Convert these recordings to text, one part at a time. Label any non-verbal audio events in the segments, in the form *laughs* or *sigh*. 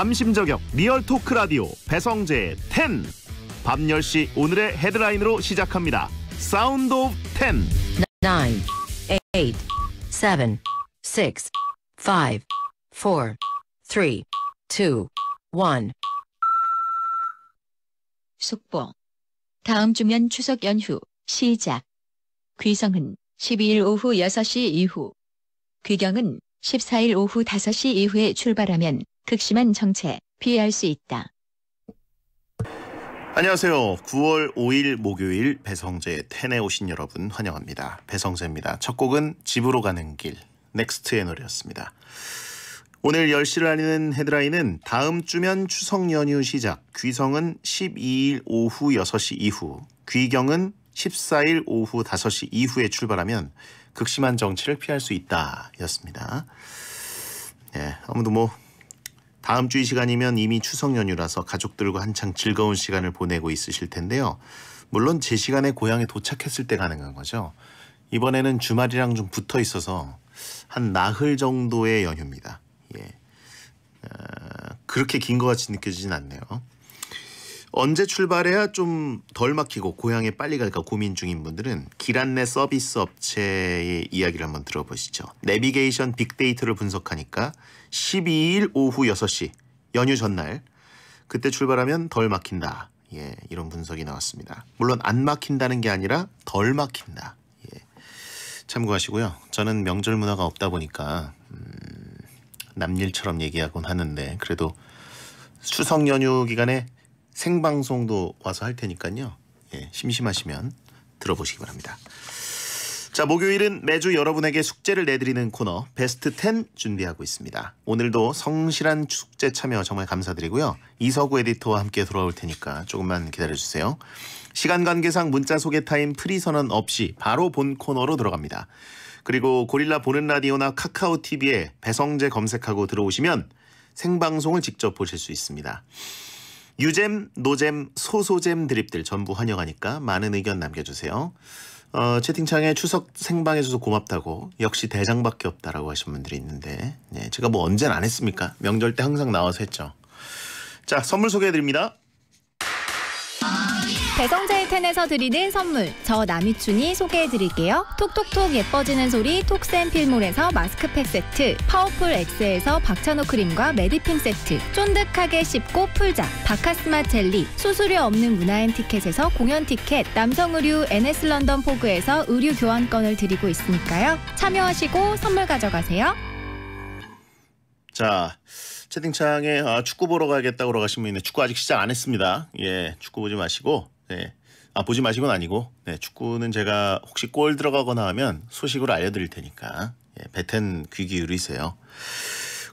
남심저격 리얼 토크 라디오 배성재 10. 밤 10시 오늘의 헤드라인으로 시작합니다. 사운드 오브 10. 9, 8, 7, 6, 5, 4, 3, 2, 1. 속보. 다음 주면 추석 연휴 시작. 귀성은 12일 오후 6시 이후. 귀경은 14일 오후 5시 이후에 출발하면 극심한 정체 피할 수 있다. 안녕하세요. 9월 5일 목요일 배성재 텐에 오신 여러분 환영합니다. 배성재입니다. 첫 곡은 집으로 가는 길 넥스트의 노래였습니다. 오늘 10시를 알리는 헤드라인은 다음 주면 추석 연휴 시작, 귀성은 12일 오후 6시 이후, 귀경은 14일 오후 5시 이후에 출발하면 극심한 정치를 피할 수 있다 였습니다. 예, 아무도 뭐 다음 주 이 시간이면 이미 추석 연휴라서 가족들과 한창 즐거운 시간을 보내고 있으실 텐데요. 물론 제 시간에 고향에 도착했을 때 가능한 거죠. 이번에는 주말이랑 좀 붙어 있어서 한 나흘 정도의 연휴입니다. 예. 어, 그렇게 긴 것 같이 느껴지진 않네요. 언제 출발해야 좀 덜 막히고 고향에 빨리 갈까 고민 중인 분들은 길 안내 서비스 업체의 이야기를 한번 들어보시죠. 내비게이션 빅데이터를 분석하니까 12일 오후 6시 연휴 전날 그때 출발하면 덜 막힌다. 예, 이런 분석이 나왔습니다. 물론 안 막힌다는 게 아니라 덜 막힌다. 예, 참고하시고요. 저는 명절 문화가 없다 보니까 음, 남일처럼 얘기하곤 하는데 그래도 추석 연휴 기간에 생방송도 와서 할 테니까요. 예, 심심하시면 들어보시기 바랍니다. 자, 목요일은 매주 여러분에게 숙제를 내드리는 코너 베스트 10 준비하고 있습니다. 오늘도 성실한 숙제 참여 정말 감사드리고요. 이서구 에디터와 함께 돌아올 테니까 조금만 기다려주세요. 시간 관계상 문자 소개 타임 프리 선언 없이 바로 본 코너로 들어갑니다. 그리고 고릴라 보는 라디오나 카카오 TV에 배성재 검색하고 들어오시면 생방송을 직접 보실 수 있습니다. 유잼, 노잼, 소소잼 드립들 전부 환영하니까 많은 의견 남겨주세요. 어, 채팅창에 추석 생방해줘서 고맙다고 역시 대장밖에 없다라고 하신 분들이 있는데 네, 제가 뭐 언젠 안 했습니까? 명절 때 항상 나와서 했죠. 자 선물 소개해드립니다. 개성제일텐에서 드리는 선물 저 남이춘이 소개해드릴게요. 톡톡톡 예뻐지는 소리 톡센필몰에서 마스크팩 세트 파워풀 X에서 박찬호 크림과 메디핀 세트 쫀득하게 씹고 풀자 바카스마 젤리 수수료 없는 문화엔 티켓에서 공연 티켓 남성 의류 NS 런던 포그에서 의류 교환권을 드리고 있으니까요. 참여하시고 선물 가져가세요. 자, 채팅창에 아, 축구 보러 가겠다고 야 그러가신 분이 있데 축구 아직 시작 안 했습니다. 예, 축구 보지 마시고 네. 아, 보지 마시고는 아니고 네, 축구는 제가 혹시 골 들어가거나 하면 소식으로 알려드릴 테니까 예, 배텐 귀 기울이세요.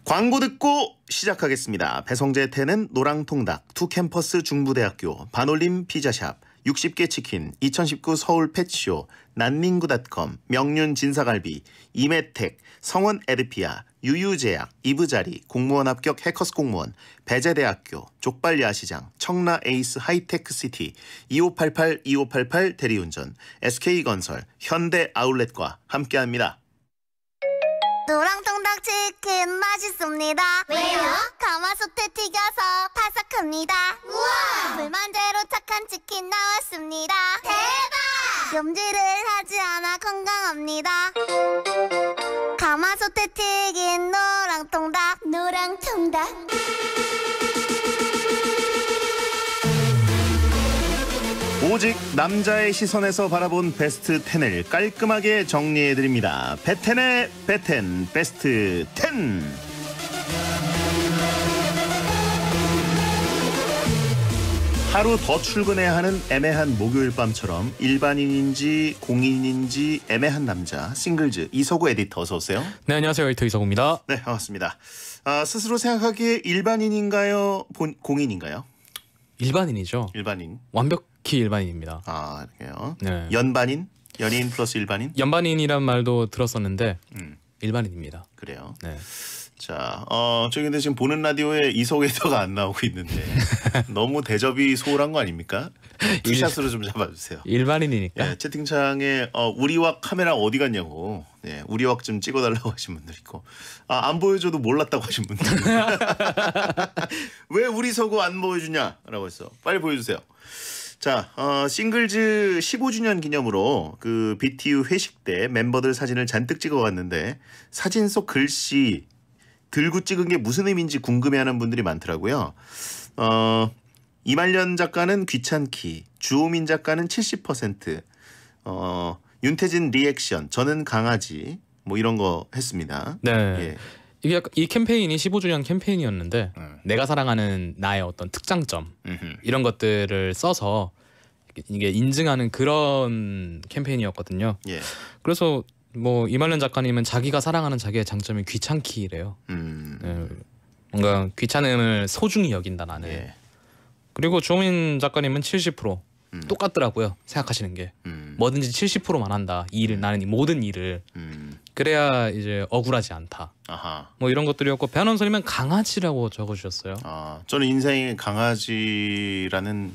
광고 듣고 시작하겠습니다. 배성재 태는 노랑통닭, 두 캠퍼스 중부대학교, 반올림 피자샵, 60개 치킨, 2019 서울 펫쇼, 난닝구닷컴, 명륜 진사갈비, 이메텍, 성원 에르피아 유유제약, 이브자리, 공무원 합격 해커스 공무원, 배재대학교, 족발야시장, 청라 에이스 하이테크시티, 2588-2588 대리운전, SK건설, 현대 아울렛과 함께합니다. 노랑 통닭 치킨 맛있습니다. 왜요? 가마솥에 튀겨서 바삭합니다. 우와! 불만제로 착한 치킨 나왔습니다. 대박! 염지를 하지 않아 건강합니다. 가마솥에 튀긴 노랑 통닭 노랑 통닭 오직 남자의 시선에서 바라본 베스트 10을 깔끔하게 정리해드립니다. 베텐의 베텐 베스트 10 하루 더 출근해야 하는 애매한 목요일 밤처럼 일반인인지 공인인지 애매한 남자 싱글즈 이서구 에디터 어서 오세요. 네 안녕하세요 에디터 이서구입니다. 네 반갑습니다. 아, 스스로 생각하기에 일반인인가요 본, 공인인가요? 일반인이죠. 일반인. 완벽히 일반인입니다. 아 그래요. 네. 연반인? 연인 플러스 일반인? 연반인이란 말도 들었었는데 음. 일반인입니다. 그래요. 네. 자, 어, 저기 근데 지금 보는 라디오에 이소개서가 안 나오고 있는데 *laughs* 너무 대접이 소홀한 거 아닙니까? 투샷으로 *laughs* 좀 잡아주세요. 일반인이니까. 예, 채팅창에 어, 우리와 카메라 어디 갔냐고, 예, 우리와 좀 찍어달라고 하신 분들 있고, 아, 안 보여줘도 몰랐다고 하신 분들. *laughs* 왜 우리 서구 안 보여주냐라고 했어. 빨리 보여주세요. 자, 어, 싱글즈 15주년 기념으로 그 BTU 회식 때 멤버들 사진을 잔뜩 찍어갔는데 사진 속 글씨 들고 찍은 게 무슨 의미인지 궁금해하는 분들이 많더라고요. 어, 이말년 작가는 귀찮기, 주호민 작가는 70%, 어, 윤태진 리액션, 저는 강아지 뭐 이런 거 했습니다. 네. 예. 이게 약간 이 캠페인이 15주년 캠페인이었는데 음. 내가 사랑하는 나의 어떤 특장점 음흠. 이런 것들을 써서 이게 인증하는 그런 캠페인이었거든요. 예. 그래서 뭐 이말년 작가님은 자기가 사랑하는 자기의 장점이 귀찮기래요. 음. 네, 뭔가 귀찮음을 소중히 여긴다 나는. 예. 그리고 조민 작가님은 70% 음. 똑같더라고요. 생각하시는 게 음. 뭐든지 70%만 한다. 이 일을 음. 나는 이 모든 일을 음. 그래야 이제 억울하지 않다. 아하. 뭐 이런 것들이었고 배한원 선님은 강아지라고 적어주셨어요. 아, 저는 인생의 강아지라는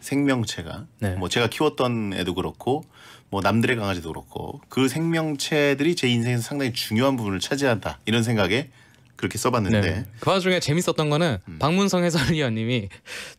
생명체가 네. 뭐 제가 키웠던 애도 그렇고 뭐 남들의 강아지도 그렇고 그 생명체들이 제 인생에서 상당히 중요한 부분을 차지한다 이런 생각에 그렇게 써봤는데 네. 그 와중에 재밌었던 거는 음. 박문성 해설위원님이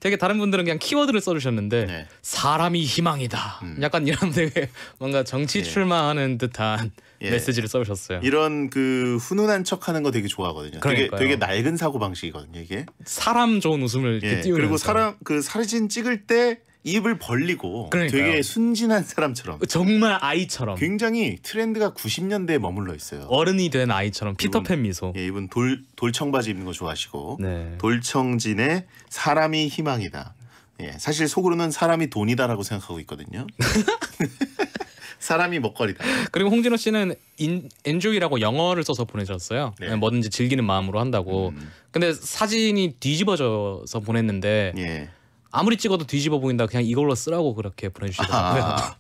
되게 다른 분들은 그냥 키워드를 써주셨는데 네. 사람이 희망이다 음. 약간 이런 되게 뭔가 정치 예. 출마하는 예. 듯한 예. 메시지를 써주셨어요 이런 그 훈훈한 척하는 거 되게 좋아하거든요 그러니까요. 되게, 되게 낡은 사고 방식이거든요 이게 사람 좋은 웃음을 예. 띄우면 그리고 사람 그 사진 찍을 때 입을 벌리고 그러니까요. 되게 순진한 사람처럼 정말 아이처럼 굉장히 트렌드가 90년대에 머물러 있어요. 어른이 된 아이처럼 피터팬 미소. 예, 이분 돌 돌청 바지 입는 거 좋아하시고 네. 돌청진의 사람이 희망이다. 예, 사실 속으로는 사람이 돈이다라고 생각하고 있거든요. *laughs* 사람이 먹거리다. 그리고 홍진호 씨는 인, 엔조이라고 영어를 써서 보내셨어요. 네. 뭐든지 즐기는 마음으로 한다고. 음. 근데 사진이 뒤집어져서 보냈는데 예. 아무리 찍어도 뒤집어 보인다. 그냥 이걸로 쓰라고 그렇게 보내주시더라고요. 아,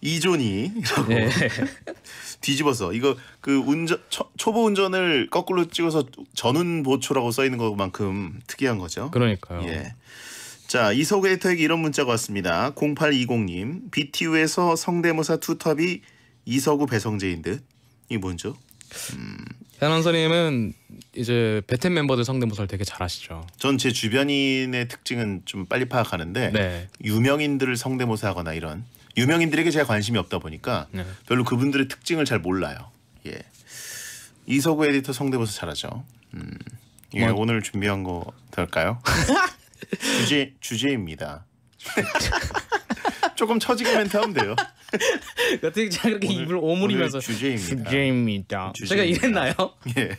이존이 *laughs* 네. 뒤집어서 이거 그 운전 초, 보 운전을 거꾸로 찍어서 전운 보초라고 써 있는 것만큼 특이한 거죠. 그러니까요. 예. 자, 이서그이터에게 이런 문자가 왔습니다. 0820님, BTU에서 성대모사 투탑이 이서구 배성재인 듯. 이 뭔죠? 음. 아나선생님은 이제 베텐 멤버들 성대모사를 되게 잘하시죠. 전 제 주변인의 특징은 좀 빨리 파악하는데 네. 유명인들을 성대모사하거나 이런 유명인들에게 제가 관심이 없다 보니까 네. 별로 그분들의 특징을 잘 몰라요. 예. 이서구 에디터 성대모사 잘하죠. 음. 예, 뭐... 오늘 준비한 거 될까요? *laughs* 주제 주제입니다. 조금 처지게 멘트 하면 돼요. 어떻게 *laughs* 제가 그렇게 입을 오므리면서 주제입니다. 주제입니다. 제가 이랬나요? *laughs* 예.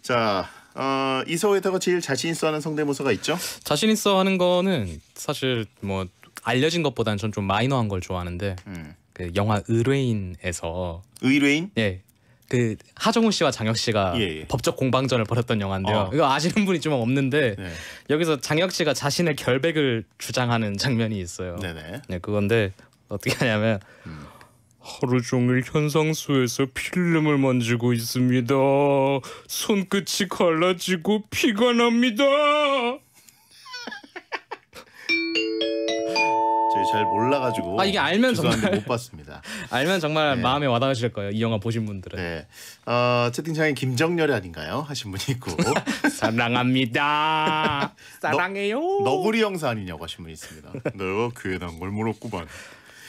자, 어, 이소에다가 제일 자신 있어 하는 성대모사가 있죠? 자신 있어 하는 거는 사실 뭐 알려진 것보다는 전 좀 마이너한 걸 좋아하는데 음. 그 영화 의뢰인에서 의뢰인? 예. 그 하정우 씨와 장혁 씨가 예, 예. 법적 공방전을 벌였던 영화인데요. 어. 이거 아시는 분이 좀 없는데 네. 여기서 장혁 씨가 자신의 결백을 주장하는 장면이 있어요. 네네. 네, 그건데 어떻게 하냐면 음. 하루 종일 현상수에서 필름을 만지고 있습니다. 손끝이 갈라지고 피가 납니다. 잘 몰라가지고 아 이게 알면 정말 못 봤습니다. *laughs* 알면 정말 네. 마음에 와닿으실 거예요. 이 영화 보신 분들은. 네. 어, 채팅창에 김정렬이 아닌가요? 하신 분이 있고 *laughs* 사랑합니다. *laughs* 사랑해요. 너, 구리 형사 아니냐고 하신 분이 있습니다. 내가 괜한 걸 물었구만.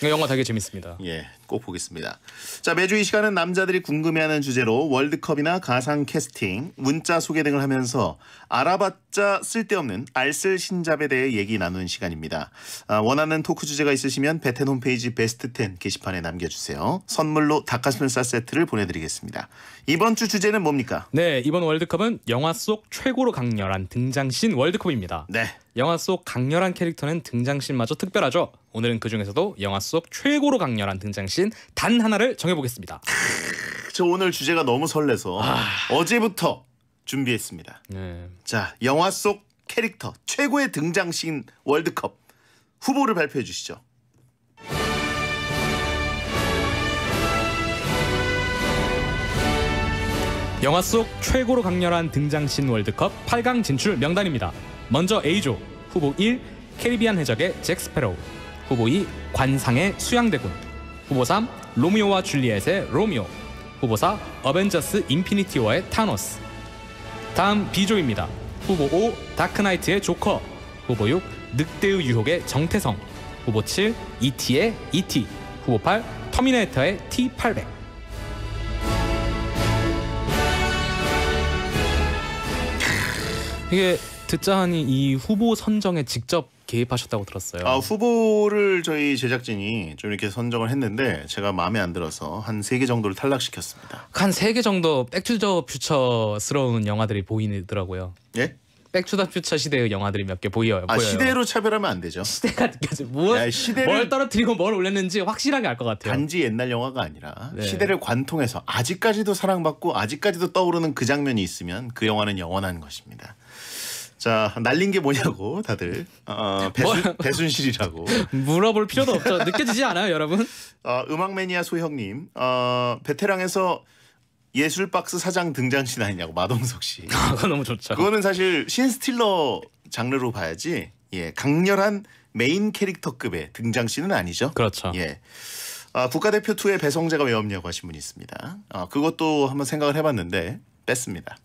영화 되게 재밌습니다. 예, 꼭 보겠습니다. 자 매주 이 시간은 남자들이 궁금해하는 주제로 월드컵이나 가상 캐스팅, 문자 소개 등을 하면서 알아봤자 쓸데없는 알쓸 신잡에 대해 얘기 나누는 시간입니다. 아, 원하는 토크 주제가 있으시면 베텐 홈페이지 베스트10 게시판에 남겨주세요. 선물로 닭가슴살 세트를 보내드리겠습니다. 이번 주 주제는 뭡니까? 네 이번 월드컵은 영화 속 최고로 강렬한 등장신 월드컵입니다. 네. 영화 속 강렬한 캐릭터는 등장신마저 특별하죠. 오늘은 그 중에서도 영화 속 최고로 강렬한 등장신 대신 단 하나를 정해보겠습니다. 저 오늘 주제가 너무 설레서 아... 어제부터 준비했습니다. 네. 자, 영화 속 캐릭터 최고의 등장신 월드컵 후보를 발표해 주시죠. 영화 속 최고로 강렬한 등장신 월드컵 8강 진출 명단입니다. 먼저 A조 후보 1 캐리비안 해적의 잭 스페로우 후보 2 관상의 수양대군 후보 3 로미오와 줄리엣의 로미오 후보 4 어벤져스 인피니티 워의 타노스 다음 비조입니다 후보 5 다크나이트의 조커 후보 6 늑대의 유혹의 정태성 후보 7 이티의 이티 후보 8 터미네이터의 T800 이게 듣자 하니 이 후보 선정에 직접 개입하셨다고 들었어요. 아, 후보를 저희 제작진이 좀 이렇게 선정을 했는데 제가 마음에 안 들어서 한세개 정도를 탈락시켰습니다. 한세개 정도 백투더 퓨처스러운 영화들이 보이더라고요. 예? 백투더 퓨처 시대의 영화들이 몇 개 보여요. 아 보여요. 시대로 차별하면 안 되죠. 시대가 느뭘 떨어뜨리고 뭘 올렸는지 확실하게 알 것 같아요. 단지 옛날 영화가 아니라 네. 시대를 관통해서 아직까지도 사랑받고 아직까지도 떠오르는 그 장면이 있으면 그 영화는 영원한 것입니다. 자 날린 게 뭐냐고 다들 어, 배순, 배실이라고 *laughs* 물어볼 필요도 없죠 느껴지지 않아요 여러분? 어, 음악 매니아 소형님 어, 베테랑에서 예술 박스 사장 등장신 아니냐고 마동석 씨. *laughs* 그거 너무 좋죠. 그거는 사실 신스틸러 장르로 봐야지 예 강렬한 메인 캐릭터급의 등장신은 아니죠. 그렇죠. 예. 아, 국가대표 2의 배성재가 왜 없냐고 하신 분이 있습니다. 아, 그것도 한번 생각을 해봤는데 뺐습니다.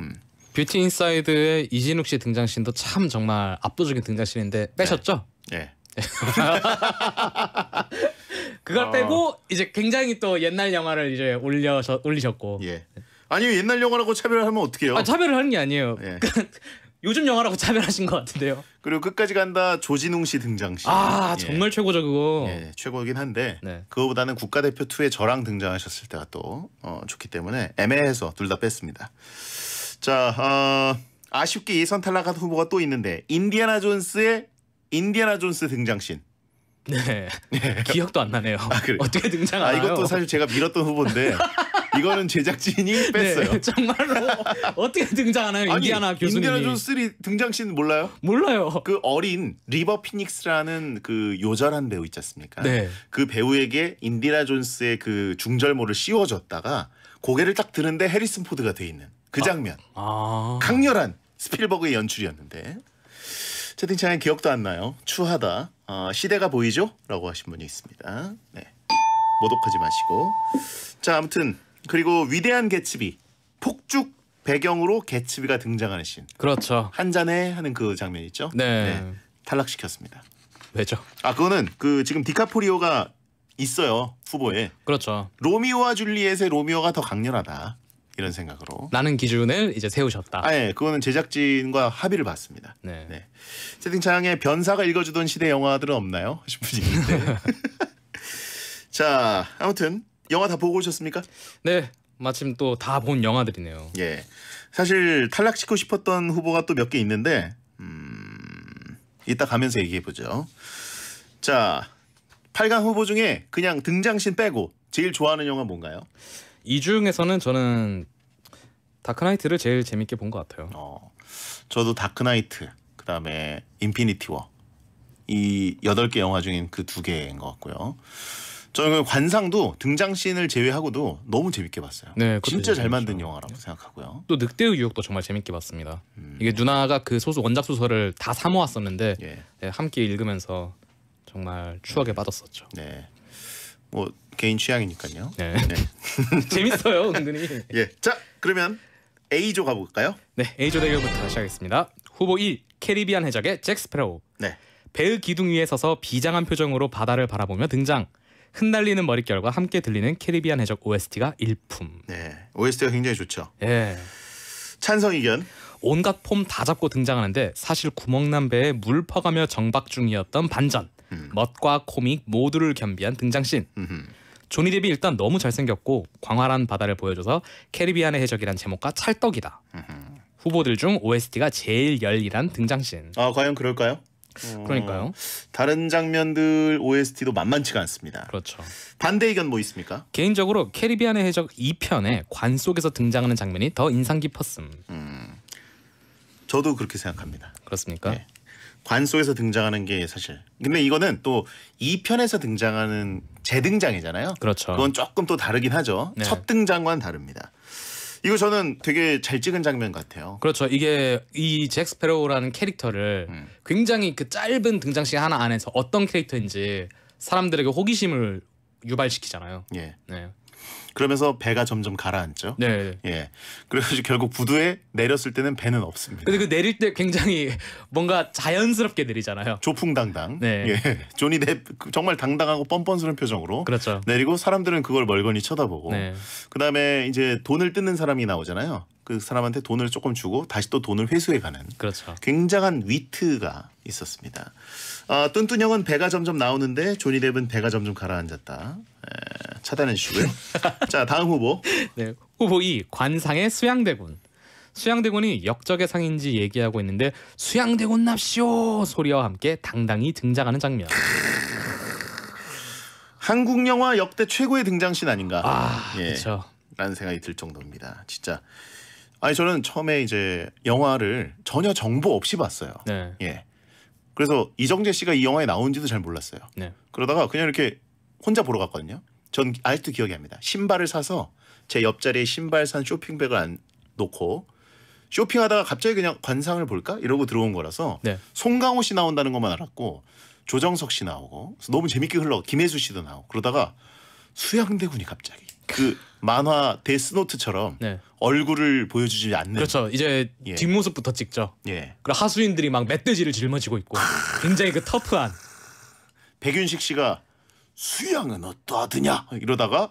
음. 뷰티 인사이드의 이진욱 씨 등장신도 참 정말 압도적인 등장신인데 빼셨죠? 네. 네. *laughs* 그걸 어... 빼고 이제 굉장히 또 옛날 영화를 이제 올려 서 올리셨고. 예. 아니 옛날 영화라고 차별하면 어떡해요? 아, 차별을 하는 게 아니에요. 예. *laughs* 요즘 영화라고 차별하신 것 같은데요. 그리고 끝까지 간다 조진웅 씨등장 씨. 아 예. 정말 최고죠 그거. 예, 최고긴 한데 네. 그거보다는 국가대표 2에 저랑 등장하셨을 때가 또 어, 좋기 때문에 애매해서 둘 다 뺐습니다. 자, 어, 아쉽게 예선 탈락한 후보가 또 있는데 인디아나 존스의 인디아나 존스 등장신. 네. 네. 기억도 안 나네요. 아, 그래. 어떻게 등장하나요? 아, 이것도 사실 제가 밀었던 후보인데 이거는 제작진이 네, 뺐어요. 네, *laughs* 정말로 어떻게 등장하나요? 인디아나 아니, 교수님. 인디아나 존스 등장씬 몰라요? 몰라요. 그 어린 리버 피닉스라는 그 요절한 배우 있지 않습니까? 네. 그 배우에게 인디아나 존스의 그 중절모를 씌워줬다가 고개를 딱 드는데 해리슨 포드가 돼 있는. 그 장면. 아. 아. 강렬한 스필버그의 연출이었는데 채팅창에 기억도 안 나요. 추하다. 어, 시대가 보이죠? 라고 하신 분이 있습니다. 네. 모독하지 마시고. 자 아무튼 그리고 위대한 개츠비 폭죽 배경으로 개츠비가 등장하는 씬. 그렇죠. 한 잔에 하는 그 장면 있죠? 네. 네. 탈락시켰습니다. 왜죠? 아 그거는 그 지금 디카프리오가 있어요 후보에. 그렇죠. 로미오와 줄리엣의 로미오가 더 강렬하다. 이런 생각으로 나는 기준을 이제 세우셨다. 아, 예, 그거는 제작진과 합의를 봤습니다. 네. 네. 채팅창에 변사가 읽어주던 시대 영화들은 없나요? 하신 분이 데 *laughs* 자, 아무튼 영화 다 보고 오셨습니까? 네, 마침 또 다 본 영화들이네요. 예, 사실 탈락시키고 싶었던 후보가 또 몇 개 있는데, 음, 이따 가면서 얘기해 보죠. 자, 8강 후보 중에 그냥 등장신 빼고 제일 좋아하는 영화 뭔가요? 이 중에서는 저는 다크나이트를 제일 재밌게 본 것 같아요. 어, 저도 다크나이트 그다음에 인피니티 워. 이 여덟 개 영화 중인 그두 개인 것 같고요. 저는 관상도 등장씬을 제외하고도 너무 재밌게 봤어요. 네, 진짜 잘 만든 영화라고 생각하고요. 또 늑대의 유혹도 정말 재밌게 봤습니다. 음. 이게 누나가 그 소설 원작 소설을 다 사모았었는데 예. 네, 함께 읽으면서 정말 추억에 네. 빠졌었죠. 네, 뭐 개인 취향이니까요. 네. 네. *laughs* 재밌어요, 은근히. 예. 자, 그러면 A조 가볼까요? 네, A조 대결부터 시작하겠습니다. 후보 1 캐리비안 해적의 잭 스페로우. 네. 배의 기둥 위에 서서 비장한 표정으로 바다를 바라보며 등장. 흩날리는 머릿결과 함께 들리는 캐리비안 해적 OST가 일품. 네, OST가 굉장히 좋죠. 예. 찬성 의견. 온갖 폼 다 잡고 등장하는데 사실 구멍난 배에 물 퍼가며 정박 중이었던 반전. 음. 멋과 코믹 모두를 겸비한 등장씬. 음흠. 조니 뎁이 일단 너무 잘생겼고 광활한 바다를 보여줘서 캐리비안의 해적이란 제목과 찰떡이다. 후보들 중 OST가 제일 열일한 등장신. 아 과연 그럴까요? 어, 그러니까요. 어, 다른 장면들 OST도 만만치가 않습니다. 그렇죠. 반대 의견 뭐 있습니까? 개인적으로 캐리비안의 해적 2편에 관 속에서 등장하는 장면이 더 인상 깊었음. 음, 저도 그렇게 생각합니다. 그렇습니까? 네. 관 속에서 등장하는 게 사실. 근데 이거는 또 2편에서 등장하는 재등장이잖아요. 그렇죠. 그건 조금 또 다르긴 하죠. 네. 첫 등장과는 다릅니다. 이거 저는 되게 잘 찍은 장면 같아요. 그렇죠. 이게 이잭 스페로우라는 캐릭터를 음. 굉장히 그 짧은 등장 시간 하나 안에서 어떤 캐릭터인지 사람들에게 호기심을 유발시키잖아요. 예. 네. 그러면서 배가 점점 가라앉죠. 네. 예. 그래서 결국 부두에 내렸을 때는 배는 없습니다. 근데 그 내릴 때 굉장히 뭔가 자연스럽게 내리잖아요. 조풍당당. 네. 예. 조니 뎁 그 정말 당당하고 뻔뻔스러운 표정으로 그렇죠. 내리고 사람들은 그걸 멀건히 쳐다보고 네. 그다음에 이제 돈을 뜯는 사람이 나오잖아요. 그 사람한테 돈을 조금 주고 다시 또 돈을 회수해 가는 그렇죠. 굉장한 위트가 있었습니다. 어, 뚠뚠형은 배가 점점 나오는데 조니 뎁은 배가 점점 가라앉았다. 에, 예, 차단해 주시고요. *laughs* 자 다음 후보. 네, 후보 2 관상의 수양대군. 수양대군이 역적의 상인지 얘기하고 있는데 수양대군 납시오 소리와 함께 당당히 등장하는 장면. *laughs* 한국 영화 역대 최고의 등장신 아닌가? 아, 예, 그렇죠. 라는 생각이 들 정도입니다. 진짜. 아니 저는 처음에 이제 영화를 전혀 정보 없이 봤어요. 네. 예. 그래서 이정재 씨가 이 영화에 나온지도 잘 몰랐어요. 네. 그러다가 그냥 이렇게 혼자 보러 갔거든요. 전 아직도 기억이 납니다. 신발을 사서 제 옆자리에 신발 산 쇼핑백을 안 놓고 쇼핑하다가 갑자기 그냥 관상을 볼까 이러고 들어온 거라서 네. 송강호 씨 나온다는 것만 알았고 조정석 씨 나오고 너무 재밌게 흘러 김혜수 씨도 나오고 그러다가 수양대군이 갑자기 그 만화 데스노트처럼 네. 얼굴을 보여주지 않는 그렇죠 이제 예. 뒷모습부터 찍죠 예. 그리고 하수인들이 막 멧돼지를 짊어지고 있고 굉장히 그 터프한 백윤식 씨가 수양은 어떠하드냐 이러다가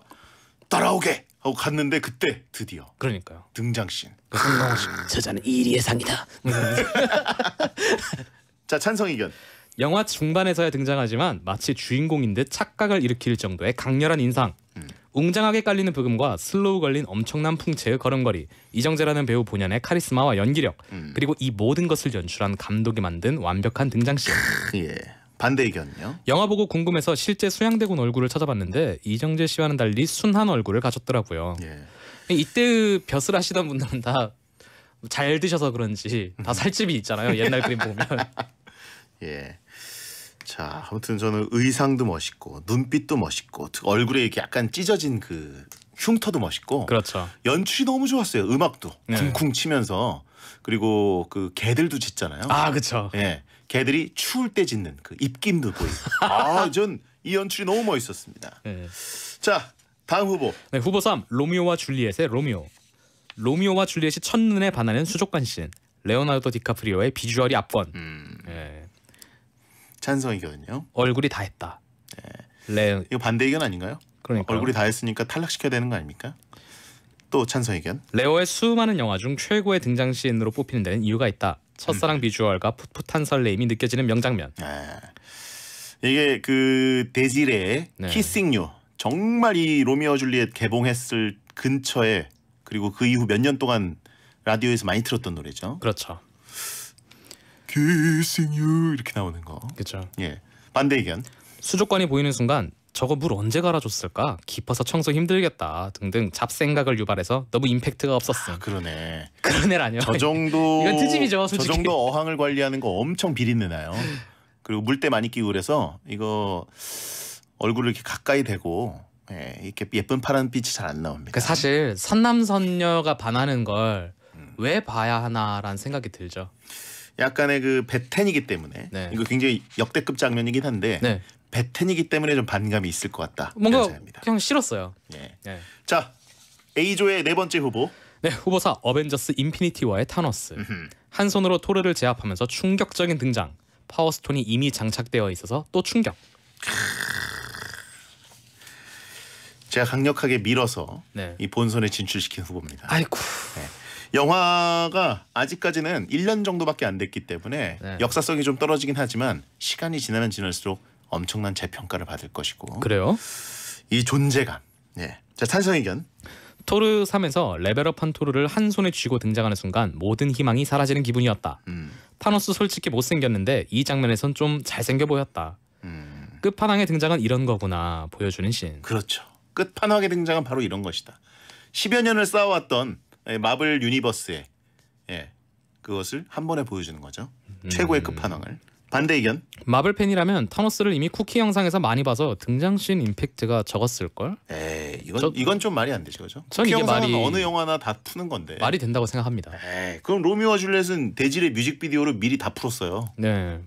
따라오게 하고 갔는데 그때 드디어 그러니까요 등장신 그 아, 저자는 이리의 상이다 음. *laughs* 자 찬성 의견 영화 중반에서야 등장하지만 마치 주인공인 듯 착각을 일으킬 정도의 강렬한 인상. 음. 웅장하게 깔리는 부금과 슬로우 걸린 엄청난 풍채의 걸음걸이, 이정재라는 배우 본연의 카리스마와 연기력, 음. 그리고 이 모든 것을 연출한 감독이 만든 완벽한 등장씬. 예. 반대 의견요? 영화 보고 궁금해서 실제 수양대군 얼굴을 찾아봤는데 이정재 씨와는 달리 순한 얼굴을 가졌더라고요. 예. 이때 벼슬 하시던 분들은 다 잘 드셔서 그런지 다 음. 살집이 있잖아요. 옛날 그림 보면. *laughs* 예. 자, 아무튼 저는 의상도 멋있고 눈빛도 멋있고 얼굴에 이렇게 약간 찢어진 그 흉터도 멋있고 그렇죠. 연출이 너무 좋았어요. 음악도 네. 쿵쿵 치면서 그리고 그 개들도 짖잖아요. 아, 그렇죠. 예. 개들이 추울 때 짖는 그 입김도 보이고. 아, 전 이 연출이 너무 멋있었습니다. 네. 자, 다음 후보. 네, 후보 3. 로미오와 줄리엣의 로미오. 로미오와 줄리엣이 첫눈에 반하는 수족관 씬. 레오나르도 디카프리오의 비주얼이 압권. 음. 예. 찬성이거든요. 얼굴이 다 했다. 네. 레 네. 이거 반대 의견 아닌가요? 그러니까 얼굴이 다 했으니까 탈락시켜야 되는 거 아닙니까? 또 찬성 의견. 레오의 수많은 영화 중 최고의 등장 시인으로 뽑히는 데는 이유가 있다. 첫사랑 음. 비주얼과 풋풋한 설레임이 느껴지는 명장면. 아, 이게 그 데질의 네. 키싱류 정말 이 로미오 줄리엣 개봉했을 근처에 그리고 그 이후 몇 년 동안 라디오에서 많이 틀었던 노래죠. 그렇죠. kissing you 이렇게 나오는 거. 그렇죠. 예. 반대 의견. 수족관이 보이는 순간 저거 물 언제 갈아줬을까? 깊어서 청소 힘들겠다 등등 잡생각을 유발해서 너무 임팩트가 없었어. 아, 그러네. 그러네라뇨. 저 정도 *laughs* 이건 트집이죠. 솔직히. 저 정도 어항을 관리하는 거 엄청 비린내 나요. 그리고 물때 많이 끼고 그래서 이거 얼굴을 이렇게 가까이 대고 예, 이렇게 예쁜 파란 빛이 잘 안 나옵니다. 그 사실 선남선녀가 반하는 걸 왜 봐야 하나라는 생각이 들죠. 약간의 그 베텐이기 때문에 네. 이거 굉장히 역대급 장면이긴 한데 네. 베텐이기 때문에 좀 반감이 있을 것 같다. 뭔가 그냥 싫었어요. 예. 네. 자 A조의 네 번째 후보. 네 후보사 어벤져스 인피니티와의 타노스. 음흠. 한 손으로 토르를 제압하면서 충격적인 등장. 파워스톤이 이미 장착되어 있어서 또 충격. 제가 강력하게 밀어서 네. 이 본선에 진출시킨 후보입니다. 아이쿠. 네. 영화가 아직까지는 1년 정도밖에 안 됐기 때문에 네. 역사성이 좀 떨어지긴 하지만 시간이 지나면 지날수록 엄청난 재평가를 받을 것이고 그래요? 이 존재감. 예. 자, 찬성 의견. 토르 3에서 레벨업한 토르를 한 손에 쥐고 등장하는 순간 모든 희망이 사라지는 기분이었다. 음. 타노스 솔직히 못생겼는데 이 장면에선 좀 잘생겨 보였다. 음. 끝판왕의 등장은 이런 거구나 보여주는 신. 그렇죠. 끝판왕의 등장은 바로 이런 것이다. 10여 년을 쌓아왔던 예, 마블 유니버스에 예, 그것을 한 번에 보여주는 거죠. 음. 최고의 끝판왕을. 반대 의견. 마블 팬이라면 타노스를 이미 쿠키 영상에서 많이 봐서 등장씬 임팩트가 적었을 걸. 에 이건 저, 이건 좀 말이 안 되죠, 그죠? 쿠키 영상은 말이, 어느 영화나 다 푸는 건데. 말이 된다고 생각합니다. 에 그럼 로미오와 줄렛은 대질의 뮤직비디오를 미리 다 풀었어요. 네.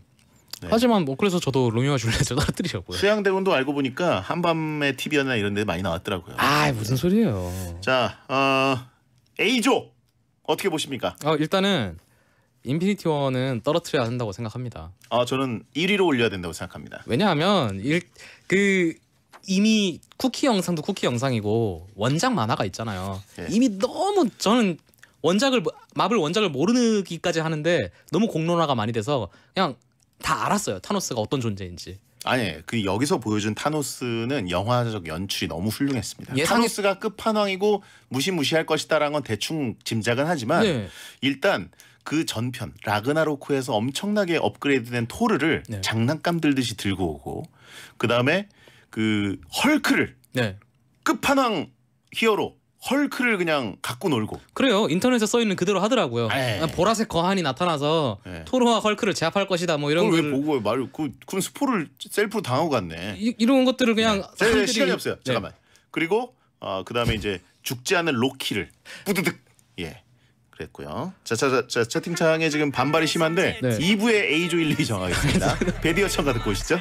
네. 하지만 뭐 그래서 저도 로미오와 줄렛을 *laughs* 떨뜨리셨고요 수양 대본도 알고 보니까 한밤의 TV나 이런 데 많이 나왔더라고요. 아 무슨 소리예요. 자, 어, A조 어떻게 보십니까? 어, 일단은 인피니티 워는 떨어뜨려야 한다고 생각합니다. 아 저는 1위로 올려야 된다고 생각합니다. 왜냐하면 일, 그 이미 쿠키 영상도 쿠키 영상이고 원작 만화가 있잖아요. 예. 이미 너무 저는 원작을 마블 원작을 모르기까지 하는데 너무 공론화가 많이 돼서 그냥 다 알았어요. 타노스가 어떤 존재인지. 아니 그 여기서 보여준 타노스는 영화적 연출이 너무 훌륭했습니다. 예, 타노스가 끝판왕이고 무시무시할 것이다라는 건 대충 짐작은 하지만 네. 일단 그 전편 라그나로크에서 엄청나게 업그레이드된 토르를 네. 장난감 들듯이 들고 오고 그 다음에 그 헐크를 네. 끝판왕 히어로 헐크를 그냥 갖고 놀고 그래요 인터넷에 써 있는 그대로 하더라고요 예. 아, 보라색 거한이 나타나서 에이. 예. 토르와 헐크를 제압할 것이다 뭐 이런 걸왜 보고 말을 그, 그건 스포를 셀프로 당하고 갔네 이, 런 것들을 그냥 네. 사람들이... 시간이 없어요 네. 잠깐만 그리고 어, 그다음에 이제 죽지 않은 로키를 뿌드득 예 그랬고요. 자, 자, 자, 채팅창에 지금 반발이 심한데 네. 2부에 A조 1, 2 정하겠습니다. 베디어 *laughs* 청가 듣고 오시죠.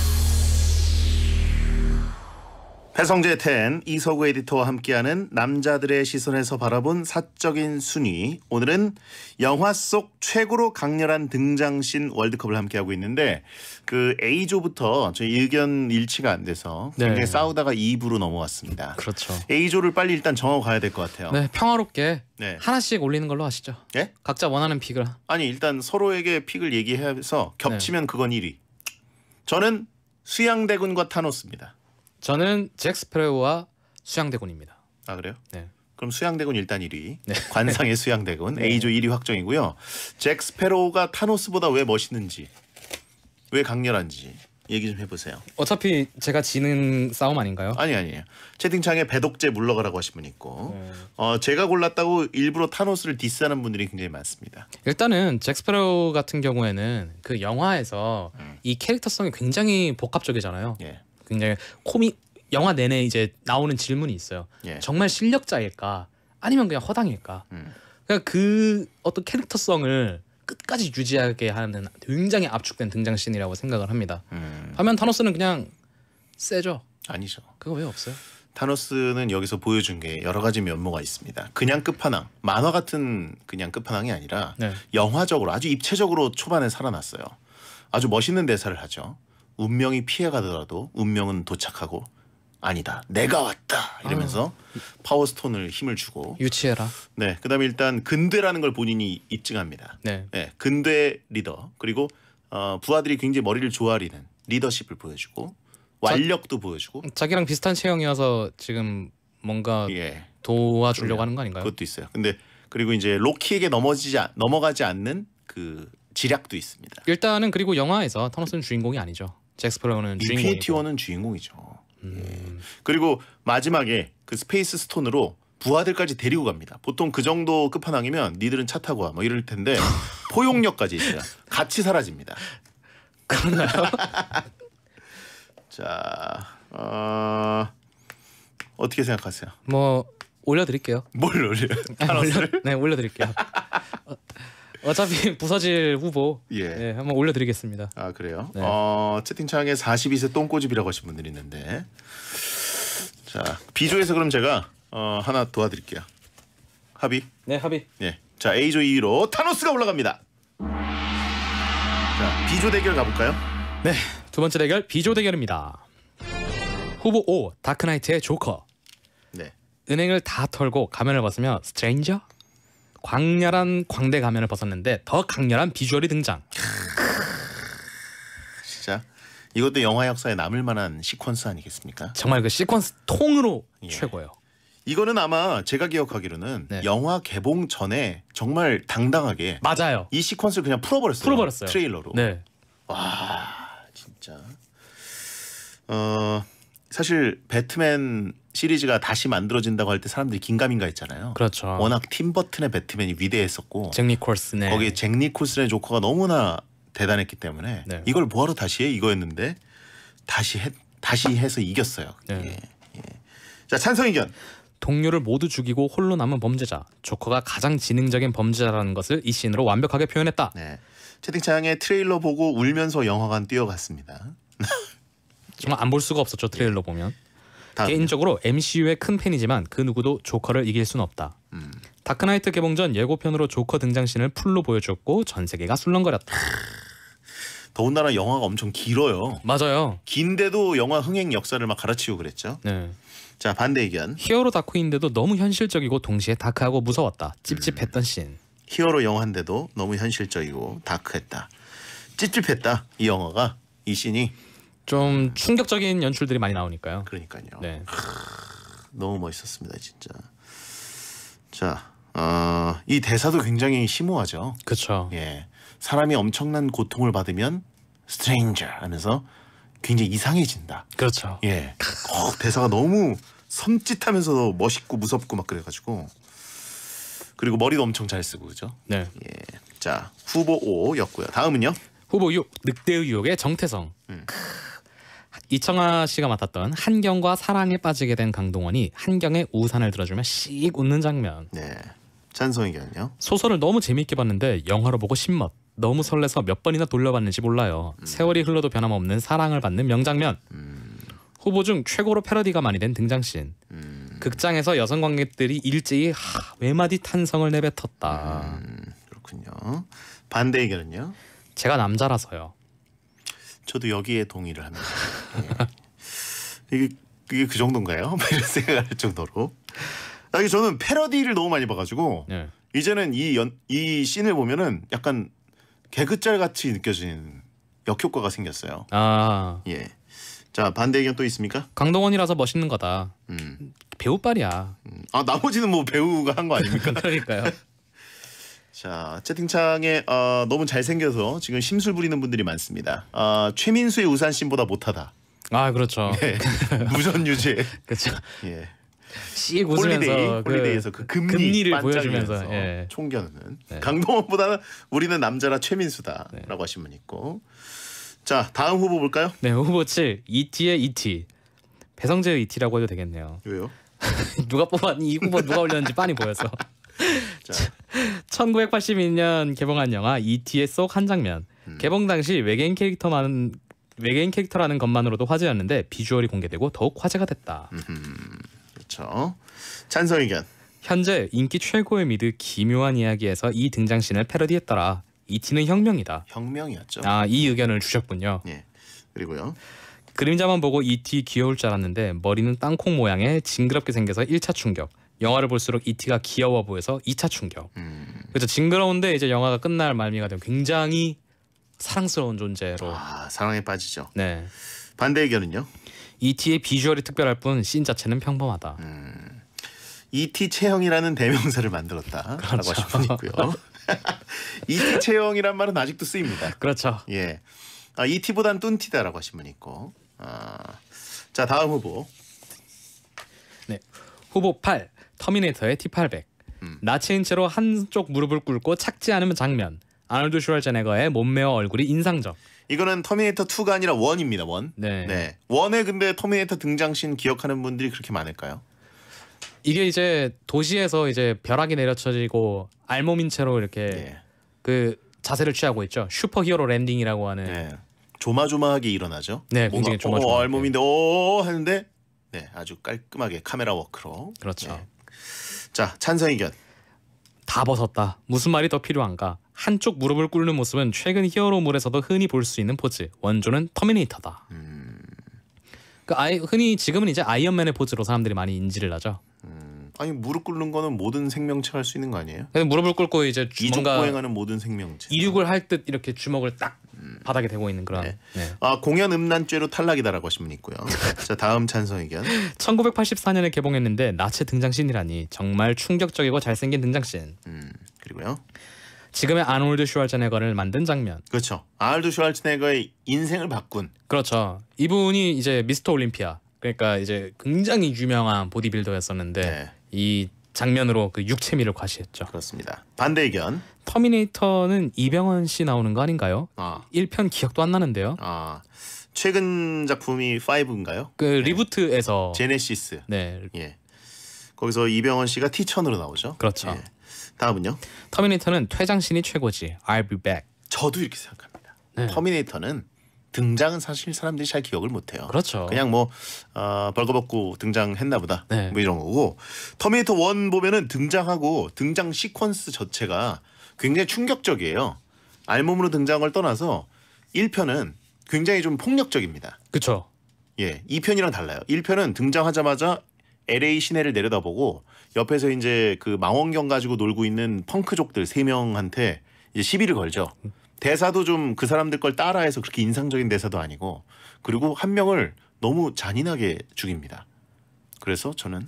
배성재 텐 이서구 에디터와 함께하는 남자들의 시선에서 바라본 사적인 순위 오늘은 영화 속 최고로 강렬한 등장신 월드컵을 함께하고 있는데 그 A조부터 저희 의견 일치가 안 돼서 네. 굉장히 싸우다가 2부로 넘어왔습니다. 그렇죠. A조를 빨리 일단 정하고 가야 될 것 같아요. 네, 평화롭게 네. 하나씩 올리는 걸로 하시죠. 예? 각자 원하는 픽을. 아니 일단 서로에게 픽을 얘기해서 겹치면 네. 그건 1위. 저는 수양대군과 타노스입니다. 저는 잭스프레로와 수양대군입니다. 아 그래요? 네. 그럼 수양대군 일단 1위, 네. *laughs* 관상의 수양대군 네. A조 1위 확정이고요. 잭 스페로우가 타노스보다 왜 멋있는지, 왜 강렬한지 얘기 좀 해보세요. 어차피 제가 지는 싸움 아닌가요? 아니 아니에요. 채팅창에 배독제 물러가라고 하신 분 있고, 네. 어, 제가 골랐다고 일부러 타노스를 디스하는 분들이 굉장히 많습니다. 일단은 잭 스페로우 같은 경우에는 그 영화에서 음. 이 캐릭터성이 굉장히 복합적이잖아요. 예. 굉장히 코믹 영화 내내 이제 나오는 질문이 있어요. 예. 정말 실력자일까? 아니면 그냥 허당일까? 음. 그러그 그러니까 어떤 캐릭터성을 끝까지 유지하게 하는 굉장히 압축된 등장 씬이라고 생각을 합니다. 음. 반면 타노스는 그냥 세죠. 아니죠. 그거 왜 없어요? 타노스는 여기서 보여준 게 여러 가지 면모가 있습니다. 그냥 끝판왕, 만화 같은 그냥 끝판왕이 아니라 네. 영화적으로 아주 입체적으로 초반에 살아났어요. 아주 멋있는 대사를 하죠. 운명이 피해가더라도 운명은 도착하고 아니다. 내가 왔다. 이러면서 아 파워스톤을 힘을 주고 유치해라. 네. 그다음에 일단 근대라는 걸 본인이 입증합니다. 네. 네 근대 리더 그리고 어, 부하들이 굉장히 머리를 조아리는 리더십을 보여주고 완력도 자, 보여주고 자기랑 비슷한 체형이어서 지금 뭔가 예. 도와주려고 하는 거 아닌가요? 그것도 있어요. 근데 그리고 이제 로키에게 넘어지지 넘어가지 않는 그 지략도 있습니다. 일단은 그리고 영화에서 터너스는 주인공이 아니죠. 잭스프라우는 인피니티 원은 주인공이죠. 음. 예. 그리고 마지막에 그 스페이스 스톤으로 부하들까지 데리고 갑니다. 보통 그 정도 끝판왕이면 니들은 차 타고 와 뭐 이럴 텐데 *laughs* 포용력까지 있어요. 같이 사라집니다. 그러나요? *laughs* 자, 어... 어떻게 생각하세요? 뭐 올려드릴게요. 뭘 올려? *laughs* 아, 올려 네 올려드릴게요. 어차피 *laughs* 부서질 후보 예. 네, 한번 올려드리겠습니다. 아 그래요? 네. 어, 채팅창에 42세 똥꼬집이라고 하신 분들이 있는데 자 B조에서 그럼 제가 어, 하나 도와드릴게요. 합의? 네 합의. 예. 자 A조 2위로 타노스가 올라갑니다. 자 B조 대결 가볼까요? 네. 두 번째 대결 B조 대결입니다. 후보 5 다크나이트의 조커. 네. 은행을 다 털고 가면을 벗으며 스트레인저 광렬한 광대 가면을 벗었는데 더 강렬한 비주얼이 등장. *laughs* 진짜 이것도 영화 역사에 남을 만한 시퀀스 아니겠습니까? 정말 그 시퀀스 통으로 예. 최고예요. 이거는 아마 제가 기억하기로는 네. 영화 개봉 전에 정말 당당하게 맞아요. 이 시퀀스를 그냥 풀어버렸어요. 풀어버렸어요. 트레일러로. 네. 와 진짜. 어 사실 배트맨 시리즈가 다시 만들어진다고 할 때 사람들이 긴가민가 했잖아요. 그렇죠. 워낙 팀 버튼의 배트맨이 위대했었고 잭 니콜슨의 거기에 잭 니콜슨의 조커가 너무나 대단했기 때문에 네. 이걸 뭐하러 다시 해 이거였는데 다시 해 다시 해서 이겼어요. 네. 예, 예. 자 찬성 의견. 동료를 모두 죽이고 홀로 남은 범죄자 조커가 가장 지능적인 범죄자라는 것을 이 씬으로 완벽하게 표현했다. 네. 채팅창에 트레일러 보고 울면서 영화관 뛰어갔습니다. *laughs* 정말 안 볼 수가 없었죠 트레일러 예. 보면. 개인적으로 MCU의 큰 팬이지만 그 누구도 조커를 이길 수는 없다. 음. 다크나이트 개봉 전 예고편으로 조커 등장신을 풀로 보여줬고 전 세계가 술렁거렸다. *laughs* 더군다나 영화가 엄청 길어요. 맞아요. 긴데도 영화 흥행 역사를 막갈아치고 그랬죠. 네. 자 반대 의견. 히어로 다크인데도 너무 현실적이고 동시에 다크하고 무서웠다. 찝찝했던 음. 씬. 히어로 영화인데도 너무 현실적이고 다크했다. 찝찝했다. 이 영화가 이 씬이 좀 충격적인 연출들이 많이 나오니까요. 그러니까요. 네. 너무 멋있었습니다, 진짜. 자, 어, 이 대사도 굉장히 심오하죠. 그렇죠. 예, 사람이 엄청난 고통을 받으면 stranger 하면서 굉장히 이상해진다. 그렇죠. 예, 어, 대사가 너무 섬짓하면서도 멋있고 무섭고 막 그래가지고 그리고 머리도 엄청 잘 쓰고 그죠. 네. 예, 자 후보 5였고요. 다음은요. 후보 6 늑대의 유혹의 정태성. 음. 이청아 씨가 맡았던 한경과 사랑에 빠지게 된 강동원이 한경의 우산을 들어주며 씩 웃는 장면. 네. 찬성이견요. 소설을 너무 재미있게 봤는데 영화로 보고 신맛. 너무 설레서 몇 번이나 돌려봤는지 몰라요. 음. 세월이 흘러도 변함없는 사랑을 받는 명장면. 음. 후보 중 최고로 패러디가 많이 된 등장씬. 음. 극장에서 여성 관객들이 일제히 하, 외마디 탄성을 내뱉었다. 음, 그렇군요. 반대 의견은요? 제가 남자라서요. 저도 여기에 동의를 합니다. 예. 이게 이게 그 정도인가요? *laughs* 이런 생각할 정도로. 아니 저는 패러디를 너무 많이 봐가지고 예. 이제는 이연이 이 씬을 보면은 약간 개그짤 같이 느껴지는 역효과가 생겼어요. 아 예. 자 반대 의견 또 있습니까? 강동원이라서 멋있는 거다. 음. 배우 빨이야. 음. 아 나머지는 뭐 배우가 한 거 아닙니까? *laughs* 그러니까요. 자 채팅창에 어, 너무 잘생겨서 지금 심술 부리는 분들이 많습니다. 어, 최민수의 우산씬보다 못하다. 아 그렇죠. 네. 무전 유죄. 그렇죠. 예. 씩 웃으면서 홀리데이, 그 에서그 그 금리 를 보여주면서 예. 총견은 네. 강동원보다는 우리는 남자라 최민수다라고 네. 하신 분 있고 자 다음 후보 볼까요? 네 후보 7 이티의 이티 배성재의 이티라고 해도 되겠네요. 왜요? *laughs* 누가 뽑았니 이 후보 누가 올렸는지 빤히 보여서 *laughs* *laughs* 자. 1982년 개봉한 영화 E.T.의 속 한 장면. 음. 개봉 당시 외계인 캐릭터만 외계인 캐릭터라는 것만으로도 화제였는데 비주얼이 공개되고 더욱 화제가 됐다. 음 그렇죠. 찬성 의견. 현재 인기 최고의 미드 기묘한 이야기에서 이 등장신을 패러디했더라. E.T.는 혁명이다. 혁명이었죠. 아, 이 의견을 주셨군요. 예. 그리고요. 그림자만 보고 E.T. 귀여울 줄 알았는데 머리는 땅콩 모양에 징그럽게 생겨서 1차 충격. 영화를 볼수록 이티가 귀여워 보여서 2차 충격. 음. 그래서 징그러운데 이제 영화가 끝날 말미가 되면 굉장히 사랑스러운 존재로 아, 사랑에 빠지죠. 네. 반대 의견은요? 이티의 비주얼이 특별할 뿐 씬 자체는 평범하다. 음. 이티 체형이라는 대명사를 만들었다라고 그렇죠. 하신 분 있고요. *laughs* 이티 체형이란 말은 아직도 쓰입니다. 그렇죠. 예. 아, 이티보단 뚠티다라고 하신 분 있고. 아. 자, 다음 후보. 네. 후보 8. 터미네이터의 T800, 음. 나체인 채로 한쪽 무릎을 꿇고 착지 않으면 장면, 아놀드 슈왈제네거의 몸매와 얼굴이 인상적. 이거는 터미네이터 2가 아니라 1입니다. 1. 네. 네. 1에 근데 터미네이터 등장신 기억하는 분들이 그렇게 많을까요? 이게 이제 도시에서 이제 벼락이 내려쳐지고 알몸인 채로 이렇게 네. 그 자세를 취하고 있죠. 슈퍼히어로 랜딩이라고 하는 네. 조마조마하게 일어나죠. 네, 굉장히 어, 조마조마. 알몸인데 오 어, 어, 하는데 네, 아주 깔끔하게 카메라 워크로. 그렇죠. 네. 자 찬성 의견. 다 벗었다. 무슨 말이 더 필요한가. 한쪽 무릎을 꿇는 모습은 최근 히어로물에서도 흔히 볼 수 있는 포즈. 원조는 터미네이터다. 음... 그 아이, 흔히 지금은 이제 아이언맨의 포즈로 사람들이 많이 인지를 하죠. 음... 아니 무릎 꿇는 거는 모든 생명체할 수 있는 거 아니에요? 근데 무릎을 꿇고 이제 이족 보행하는 모든 생명체 이륙을 할듯 이렇게 주먹을 딱 바닥에 대고 있는 그런 네. 네. 아, 공연 음란죄로 탈락이다라고 하시면 있고요. 자 다음 찬성 의견. 1984년에 개봉했는데 나체 등장신이라니 정말 충격적이고 잘생긴 등장신. 음 그리고요. 지금의 아놀드 슈왈츠네거를 만든 장면. 그렇죠. 아놀드 슈왈츠네거의 인생을 바꾼. 그렇죠. 이분이 이제 미스터 올림피아. 그러니까 이제 굉장히 유명한 보디빌더였었는데 네. 이 장면으로 그 육체미를 과시했죠. 그렇습니다. 반대 의견. 터미네이터는 이병헌 씨 나오는 거 아닌가요? 아. 1편 기억도 안 나는데요. 아. 최근 작품이 5인가요? 그 네. 리부트에서 제네시스. 네. 예. 거기서 이병헌 씨가 티천으로 나오죠. 그렇죠. 예. 다음은요. 터미네이터는 퇴장신이 최고지. I'll be back. 저도 이렇게 생각합니다. 네. 터미네이터는 등장은 사실 사람들이 잘 기억을 못해요. 그렇죠. 그냥 뭐 어, 벌거벗고 등장했나보다 네. 뭐 이런 거고 터미네이터 1 보면은 등장하고 등장 시퀀스 자체가 굉장히 충격적이에요. 알몸으로 등장을 떠나서 1편은 굉장히 좀 폭력적입니다. 그렇죠. 예, 2편이랑 달라요. 1편은 등장하자마자 LA 시내를 내려다보고 옆에서 이제 그 망원경 가지고 놀고 있는 펑크족들 3명한테 이제 시비를 걸죠. 음. 대사도 좀 그 사람들 걸 따라해서 그렇게 인상적인 대사도 아니고 그리고 한 명을 너무 잔인하게 죽입니다. 그래서 저는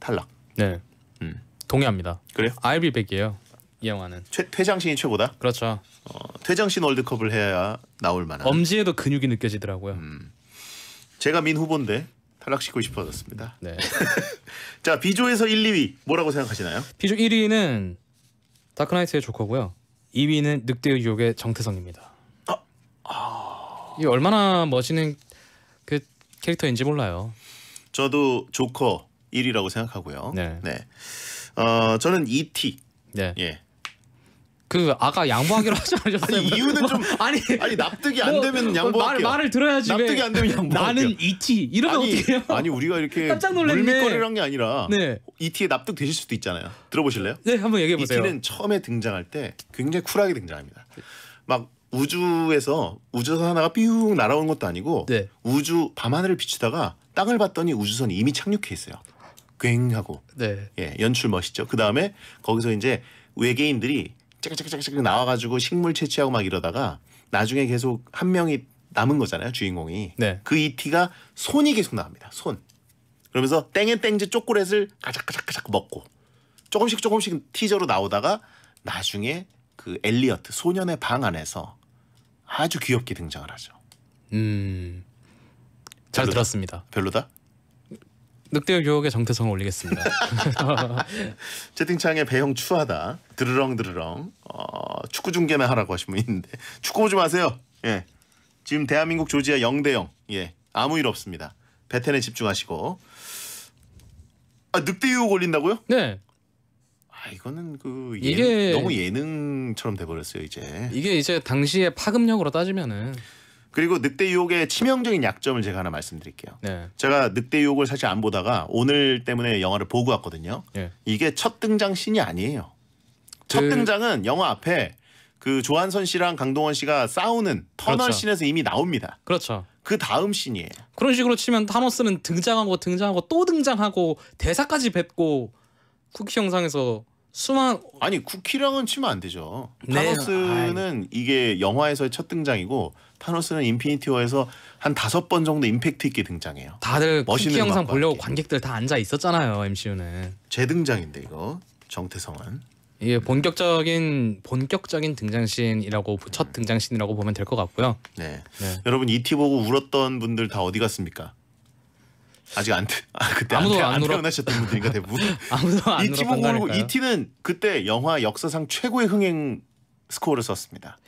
탈락. 네. 음. 동의합니다. 그래요? 아이비백이에요. 이 영화는. 최, 퇴장신이 최고다. 그렇죠. 어, 퇴장신 월드컵을 해야 나올 만한. 엄지에도 근육이 느껴지더라고요. 음. 제가 민 후보인데 탈락시키고 싶어졌습니다. 네. *laughs* 자 비조에서 1, 2위 뭐라고 생각하시나요? 비조 1위는 다크나이트의 조커고요. 2위는 늑대의 유혹의 정태성입니다. 아, 아... 이 얼마나 멋있는 그 캐릭터인지 몰라요. 저도 조커 1위라고 생각하고요. 네. 네. 어, 저는 E.T. 네. 예. 그 아까 양보하기로 하지 않으셨어요? 아니, 이유는 좀 *laughs* 아니 아니 납득이 안 뭐 되면 양보할게요. 말, 말을 들어야지. 납득이 안 되면 양보. 나는 ET 이러면 아니, 어떻 해요? 아니 우리가 이렇게 깜짝 놀랐네. 물밑거리란 게 아니라 네. ET에 납득되실 수도 있잖아요. 들어보실래요? 네, 한번 얘기해 보세요. ET는 처음에 등장할 때 굉장히 쿨하게 등장합니다. 막 우주에서 우주선 하나가 삐욱 날아온 것도 아니고 네. 우주 밤하늘을 비추다가 땅을 봤더니 우주선이 이미 착륙해 있어요. 꽹 하고 네. 예, 연출 멋있죠. 그 다음에 거기서 이제 외계인들이 찌그찌그 나와가지고 식물 채취하고 막 이러다가 나중에 계속 한 명이 남은 거잖아요 주인공이. 네. 그 이티가 손이 계속 나옵니다. 손. 그러면서 땡앤땡지 초콜릿을 가작가작가작 먹고 조금씩 조금씩 티저로 나오다가 나중에 그 엘리어트 소년의 방 안에서 아주 귀엽게 등장을 하죠. 음. 잘별로 들었습니다. 별로다? 늑대의 교육에 정태성을 올리겠습니다. *laughs* 채팅창에 배영 추하다. 드르렁 드르렁. 어, 축구 중계만 하라고 하신 분 있는데 축구 보지 마세요. 예. 지금 대한민국 조지아 0대 0. 예. 아무 일 없습니다. 베텐에 집중하시고. 아, 늑대 유혹 올린다고요? 네. 아, 이거는 그예 이게 너무 예능처럼 돼 버렸어요, 이제. 이게 이제 당시의 파급력으로 따지면은 그리고 늑대 유혹의 치명적인 약점을 제가 하나 말씀드릴게요. 네. 제가 늑대 유혹을 사실 안 보다가 오늘 때문에 영화를 보고 왔거든요. 네. 이게 첫 등장 신이 아니에요. 첫 그... 등장은 영화 앞에 그 조한선 씨랑 강동원 씨가 싸우는 터널 그렇죠. 씬에서 이미 나옵니다. 그렇죠. 그 다음 씬이에요. 그런 식으로 치면 타노스는 등장하고 등장하고 또 등장하고 대사까지 뱉고 쿠키 영상에서 수만 아니 쿠키랑은 치면 안 되죠. 네. 타노스는 아이. 이게 영화에서의 첫 등장이고 타노스는 인피니티 워에서 한 다섯 번 정도 임팩트 있게 등장해요. 다들 멋있는 영상 보려고 함께. 관객들 다 앉아 있었잖아요. MCU는 재등장인데 이거 정태성은 이게 본격적인 본격적인 등장신이라고 첫 음. 등장신이라고 보면 될것 같고요. 네. 네. 여러분 이티 e 보고 울었던 분들 다 어디 갔습니까? 아직 안 아, 그때 아무도 안, 안, 안 울어... 태어나셨던 분들인가 대부분 *laughs* 아무도 안 이티 e 보고 울고 이티는 e 그때 영화 역사상 최고의 흥행 스코어를 썼습니다.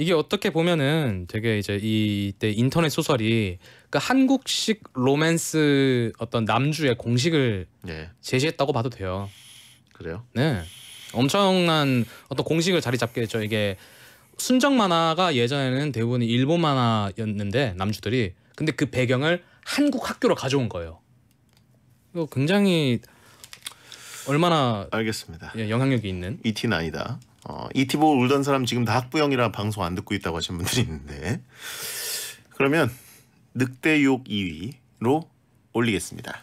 이게 어떻게 보면은 되게 이제 이때 인터넷 소설이 그 한국식 로맨스 어떤 남주의 공식을 예. 제시했다고 봐도 돼요. 그래요? 네. 엄청난 어떤 공식을 자리 잡게 했죠. 이게 순정 만화가 예전에는 대부분 일본 만화였는데 남주들이 근데 그 배경을 한국 학교로 가져온 거예요. 이거 굉장히 얼마나 알겠습니다. 예, 영향력이 있는 이티는 아다 어, 이티보 울던 사람 지금 다 학부형이라 방송 안 듣고 있다고 하신 분들이 있는데 그러면 늑대욕 2위로 올리겠습니다.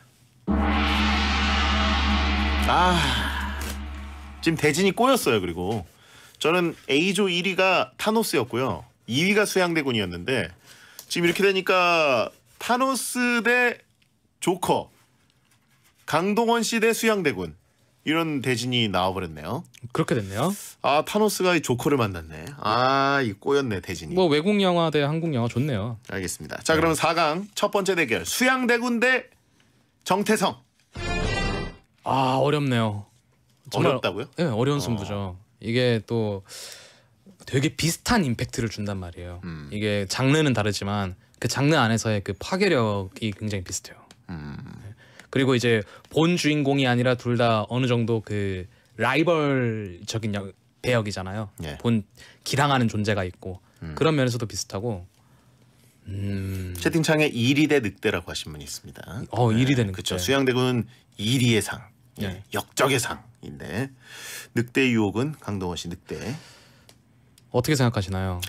아 지금 대진이 꼬였어요. 그리고 저는 A조 1위가 타노스였고요. 2위가 수양대군이었는데 지금 이렇게 되니까 타노스 대 조커 강동원 씨 대 수양대군 이런 대진이 나와버렸네요. 그렇게 됐네요. 아 타노스가 이 조커를 만났네. 아 이 꼬였네 대진이. 뭐 외국 영화 대 한국 영화 좋네요. 알겠습니다. 자 그럼 네. 4강 첫 번째 대결 수양대군 대 정태성. 아 어렵네요. 어렵다고요? 네 어려운 승부죠. 어. 이게 또 되게 비슷한 임팩트를 준단 말이에요. 음. 이게 장르는 다르지만 그 장르 안에서의 그 파괴력이 굉장히 비슷해요. 음. 그리고 이제 본 주인공이 아니라 둘 다 어느 정도 그 라이벌적인 역, 배역이잖아요. 예. 본 기량하는 존재가 있고 음. 그런 면에서도 비슷하고 음... 채팅창에 1위 대 늑대라고 하신 분이 있습니다. 어, 1위 대늑 그렇죠. 수양대군은 1위의 상, 예, 예. 역적의 상인데 늑대 유혹은 강동원 씨 늑대. 어떻게 생각하시나요?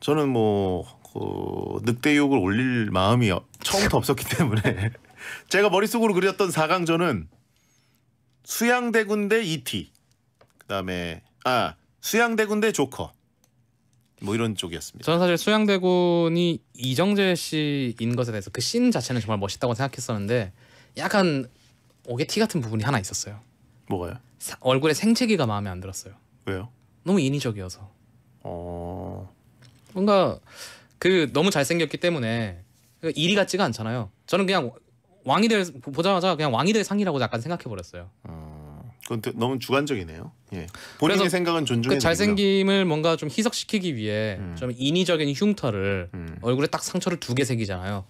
저는 뭐그 늑대 유혹을 올릴 마음이 어, 처음부터 없었기 때문에 제가 머릿속으로 그렸던 4강전은 수양대군 대 ET 그다음에 아 수양대군 대 조커 뭐 이런 쪽이었습니다. 저는 사실 수양대군이 이정재 씨인 것에 대해서 그 씬 자체는 정말 멋있다고 생각했었는데 약간 오게 티 같은 부분이 하나 있었어요. 뭐가요? 사, 얼굴에 생채기가 마음에 안 들었어요. 왜요? 너무 인위적이어서. 어. 뭔가 그 너무 잘생겼기 때문에 그 일이 같지가 않잖아요. 저는 그냥 왕이 될 보자마자 그냥 왕이 될 상이라고 약간 생각해 버렸어요. 음, 어, 그건 너무 주관적이네요. 예. 본인의 생각은 존중해. 그 잘생김을 뭔가 좀 희석시키기 위해 음. 좀 인위적인 흉터를 음. 얼굴에 딱 상처를 두 개 새기잖아요.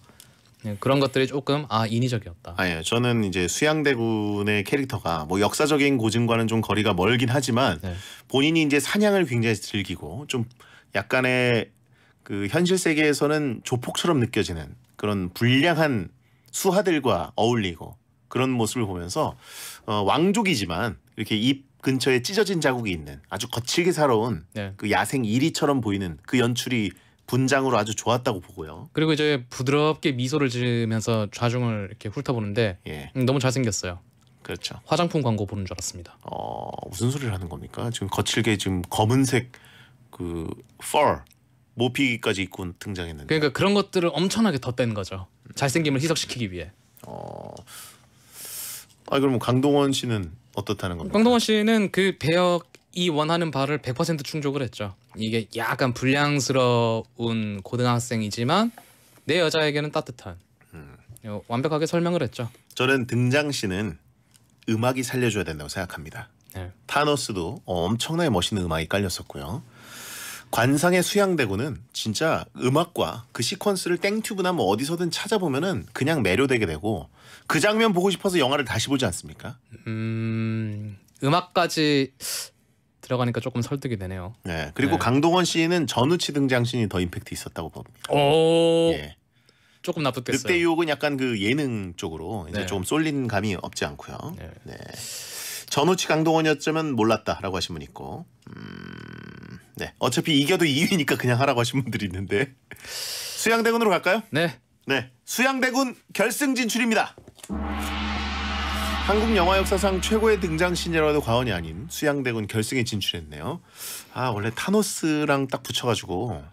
네, 그런 것들이 조금 아 인위적이었다. 아예 저는 이제 수양대군의 캐릭터가 뭐 역사적인 고증과는 좀 거리가 멀긴 하지만 네. 본인이 이제 사냥을 굉장히 즐기고 좀 약간의 그 현실 세계에서는 조폭처럼 느껴지는 그런 불량한 수하들과 어울리고 그런 모습을 보면서 어, 왕족이지만 이렇게 입 근처에 찢어진 자국이 있는 아주 거칠게 살아온 네. 그 야생 이리처럼 보이는 그 연출이 분장으로 아주 좋았다고 보고요. 그리고 이제 부드럽게 미소를 지으면서 좌중을 이렇게 훑어보는데 예. 음, 너무 잘생겼어요. 그렇죠. 화장품 광고 보는 줄 알았습니다. 어 무슨 소리를 하는 겁니까? 지금 거칠게 지금 검은색 그 fur 모피까지 기 입고 등장했는데. 그러니까 그런 것들을 엄청나게 덧댄 거죠. 잘생김을 희석시키기 위해. 어. 아그러면 강동원 씨는 어떻다는 겁니까? 강동원 씨는 그 배역이 원하는 바를 100% 충족을 했죠. 이게 약간 불량스러운 고등학생이지만 내 여자에게는 따뜻한 음. 어, 완벽하게 설명을 했죠. 저는 등장 씨는 음악이 살려줘야 된다고 생각합니다. 네. 타노스도 엄청나게 멋있는 음악이 깔렸었고요. 관상에 수양되고는 진짜 음악과 그 시퀀스를 땡튜브나 뭐 어디서든 찾아보면은 그냥 매료되게 되고 그 장면 보고 싶어서 영화를 다시 보지 않습니까? 음 음악까지 들어가니까 조금 설득이 되네요. 네 그리고 네. 강동원 씨는 전우치 등장 씬이 더 임팩트 있었다고 봅니다. 오 예. 조금 납득됐어요. 늑대 유혹은 약간 그 예능 쪽으로 이제 네. 조금 쏠린 감이 없지 않고요. 네. 네. 전우치 강동원이었자면 몰랐다라고 하신 분 있고. 음... 네. 어차피 이겨도 2위니까 그냥 하라고 하신 분들이 있는데 수양대군으로 갈까요? 네. 네. 수양대군 결승 진출입니다. 한국 영화 역사상 최고의 등장신이라도 과언이 아닌 수양대군 결승에 진출했네요. 아 원래 타노스랑 딱 붙여가지고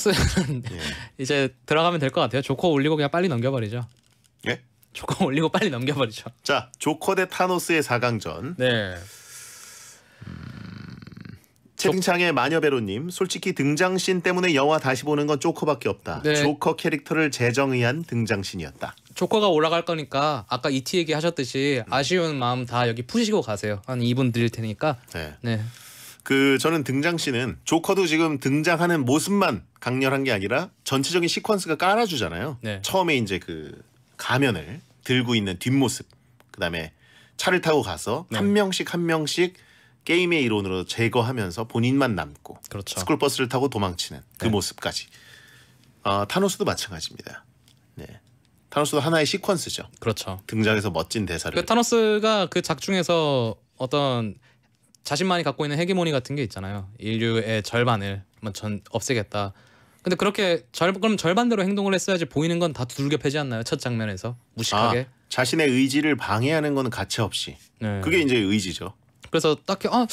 타노스는 예. 이제 들어가면 될 것 같아요. 조커 올리고 그냥 빨리 넘겨버리죠. 예? 조커 올리고 빨리 넘겨버리죠. 자 조커 대 타노스의 4강전. 네. 음... 채팅창에 마녀베로님 솔직히 등장신 때문에 영화 다시 보는 건 조커밖에 없다. 네. 조커 캐릭터를 재정의한 등장신이었다. 조커가 올라갈 거니까 아까 이티 e 얘기 하셨듯이 음. 아쉬운 마음 다 여기 푸시고 가세요. 한 2분 드릴 테니까. 네. 네. 그 저는 등장신은 조커도 지금 등장하는 모습만 강렬한 게 아니라 전체적인 시퀀스가 깔아주잖아요. 네. 처음에 이제 그 가면을 들고 있는 뒷모습, 그다음에 차를 타고 가서 네. 한 명씩 한 명씩 게임의 이론으로 제거하면서 본인만 남고 그렇죠. 스쿨버스를 타고 도망치는 그 네. 모습까지 어, 타노스도 마찬가지입니다. 네. 타노스도 하나의 시퀀스죠. 그렇죠. 등장해서 멋진 대사를. 그 타노스가 그 작중에서 어떤 자신만이 갖고 있는 헤게모니 같은 게 있잖아요. 인류의 절반을 뭐 전 없애겠다. 근데 그렇게 절 그럼 절반대로 행동을 했어야지 보이는 건다 두들겨 패지 않나요? 첫 장면에서 무식하게 아, 자신의 의지를 방해하는 건 가차 없이 네. 그게 이제 의지죠. 그래서 딱히 아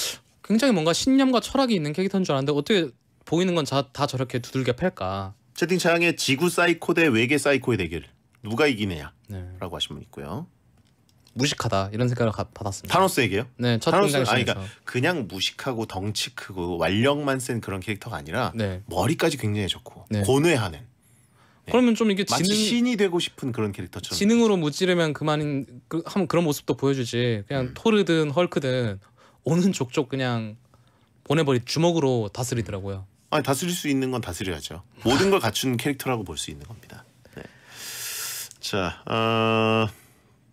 굉장히 뭔가 신념과 철학이 있는 캐릭터인 줄 알았는데 어떻게 보이는 건 다 저렇게 두들겨 팰까. 채팅창에 지구 사이코 대 외계 사이코의 대결 누가 이기느냐라고 네. 하신 분 있고요. 무식하다 이런 생각을 가, 받았습니다. 타노스에게요? 네, 첫 타노스 아 그러니까 그냥 무식하고 덩치 크고 완력만 센 그런 캐릭터가 아니라 네. 머리까지 굉장히 좋고 네. 고뇌하는 예. 그러면 좀 이게 지능 신이 되고 싶은 그런 캐릭터처럼 지능으로 무찌르면 그만인 그, 하면 그런 모습도 보여주지 그냥 음. 토르든 헐크든 오는 족족 그냥 보내버리 주먹으로 다스리더라고요. 아니 다스릴 수 있는 건 다스려야죠. 모든 걸 갖춘 캐릭터라고 볼 수 있는 겁니다. 네. 자 어,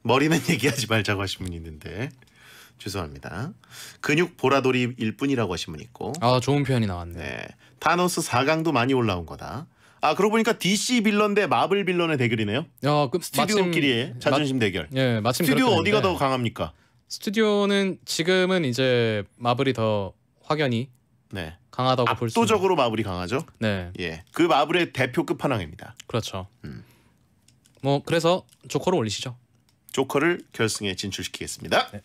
머리는 *laughs* 얘기하지 말자고 하신 분이 있는데 죄송합니다. 근육 보라돌이일 뿐이라고 하신 분 있고. 아 좋은 표현이 나왔네. 네. 타노스 4강도 많이 올라온 거다. 아 그러고 보니까 DC 빌런 대 마블 빌런의 대결이네요. 어, 그, 스튜디오끼리의 자존심 마, 대결. 예, 마침 스튜디오 어디가 더 강합니까? 스튜디오는 지금은 이제 마블이 더 확연히 네. 강하다고 볼 수. 압도적으로 마블이 강하죠. 네. 예, 그 마블의 대표 끝판왕입니다. 그렇죠. 음. 뭐 그래서 조커로 올리시죠. 조커를 결승에 진출시키겠습니다. 네.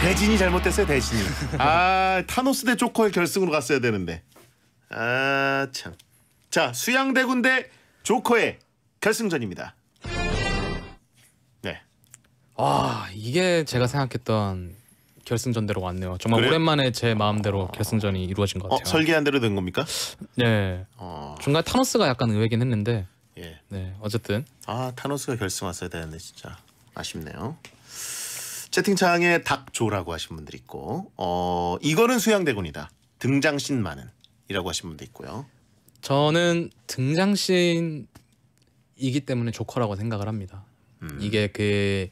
대진이 잘못됐어요 대진이. *laughs* 아 타노스 대 조커의 결승으로 갔어야 되는데. 아 참. 자 수양대군 대 조커의 결승전입니다. 네. 아 이게 제가 생각했던 결승전대로 왔네요. 정말 그래 오랜만에 제 마음대로 결승전이 이루어진 것 어, 같아요. 설계한 대로 된 겁니까? 네. 어. 중간 에 타노스가 약간 의외긴 했는데. 예. 네. 어쨌든. 아 타노스가 결승 왔어야 되는데 진짜 아쉽네요. 채팅창에 닥조라고 하신 분들 있고, 어 이거는 수양대군이다. 등장신 많은. 이라고 하신 분도 있고요. 저는 등장신이기 때문에 조커라고 생각을 합니다. 음. 이게 그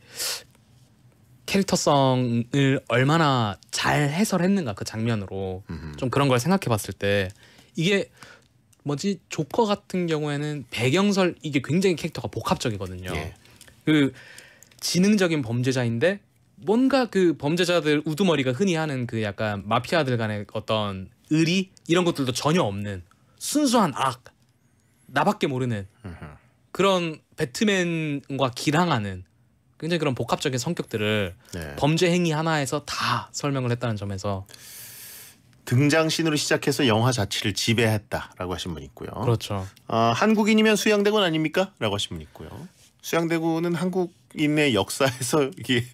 캐릭터성을 얼마나 잘 해설했는가 그 장면으로 음흠. 좀 그런 걸 생각해 봤을 때 이게 뭐지 조커 같은 경우에는 배경설 이게 굉장히 캐릭터가 복합적이거든요. 예. 그 지능적인 범죄자인데 뭔가 그 범죄자들 우두머리가 흔히 하는 그 약간 마피아들 간의 어떤 의리 이런 것들도 전혀 없는 순수한 악 나밖에 모르는 그런 배트맨과 기랑하는 굉장히 그런 복합적인 성격들을 네. 범죄 행위 하나에서 다 설명을 했다는 점에서 등장신으로 시작해서 영화 자체를 지배했다라고 하신 분 있고요. 그렇죠. 어, 한국인이면 수양대군 아닙니까?라고 하신 분 있고요. 수양대군은 한국인의 역사에서 이게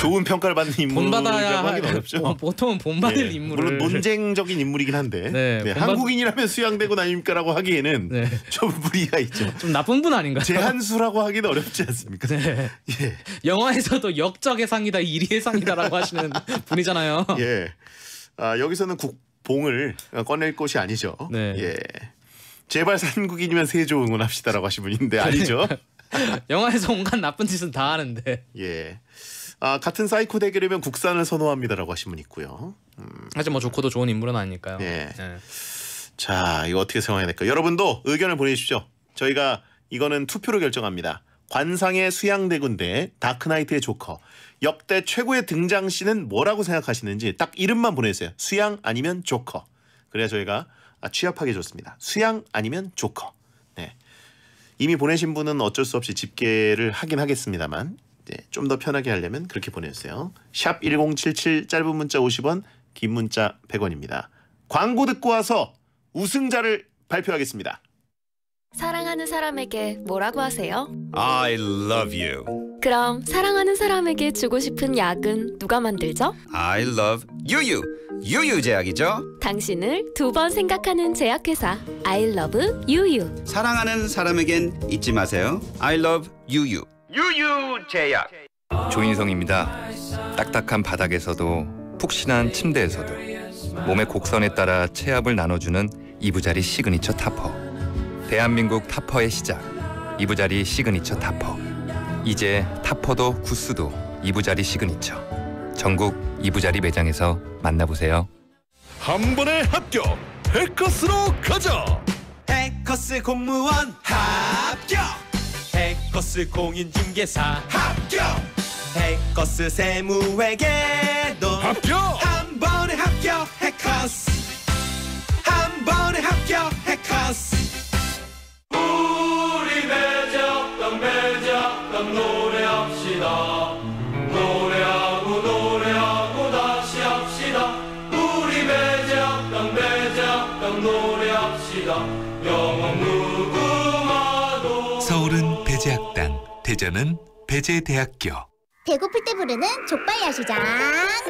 좋은 평가를 받는 *laughs* 인물이라고 하긴 어렵죠. 어, 보통은 본받을 네. 예, 인물 물론 논쟁적인 인물이긴 한데 네, 네 본받... 한국인이라면 수양대군 아닙니까라고 하기에는 네. *laughs* 좀 무리가 있죠. 좀 나쁜 분 아닌가요? 제한수라고 하기는 어렵지 않습니까? 네. 예. 영화에서도 역적의 상이다, 이리의 상이다라고 *laughs* 하시는 분이잖아요. 예. 아, 여기서는 국봉을 꺼낼 것이 아니죠. 네. 예. 제발 한국인이면 세조 응원합시다라고 하신 분인데 아니죠. *laughs* 영화에서 온갖 나쁜 짓은 다 하는데. 예. 아 같은 사이코 대결이면 국산을 선호합니다라고 하신 분 있고요. 음. 하지만 뭐 좋고도 좋은 인물은 아니니까요. 예. 예. 자 이거 어떻게 생각해야 될까 여러분도 의견을 보내주십시오. 저희가 이거는 투표로 결정합니다. 관상의 수양대군 대 다크나이트의 조커. 역대 최고의 등장씬은 뭐라고 생각하시는지 딱 이름만 보내주세요. 수양 아니면 조커. 그래야 저희가 아, 취합하기 좋습니다. 수양 아니면 조커. 네. 이미 보내신 분은 어쩔 수 없이 집계를 하긴 하겠습니다만 네, 좀더 편하게 하려면 그렇게 보내주세요. 샵 1077 짧은 문자 50원 긴 문자 100원입니다. 광고 듣고 와서 우승자를 발표하겠습니다. 사랑하는 사람에게 뭐라고 하세요? I love you. 그럼 사랑하는 사람에게 주고 싶은 약은 누가 만들죠? I love you 유유제약이죠. 당신을 두 번 생각하는 제약회사 아이러브 유유. 사랑하는 사람에겐 잊지 마세요. 아이러브 유유. 유유제약. 조인성입니다. 딱딱한 바닥에서도 푹신한 침대에서도 몸의 곡선에 따라 체압을 나눠주는 이부자리 시그니처 타퍼. 대한민국 타퍼의 시작. 이부자리 시그니처 타퍼. 이제 타퍼도 구스도 이부자리 시그니처. 전국 이부자리 매장에서 만나보세요. 한 번에 합격! 해커스로 가자! 해커스 공무원 합격! 해커스 공인중개사 합격! 해커스 세무회계도 합격! 한 번에 합격! 해커스! 한 번에 합격! 해커스! 우리 배적 넌 배적 넌 노래합시다 제는 배제대학교 배고플 때 부르는 족발 야시장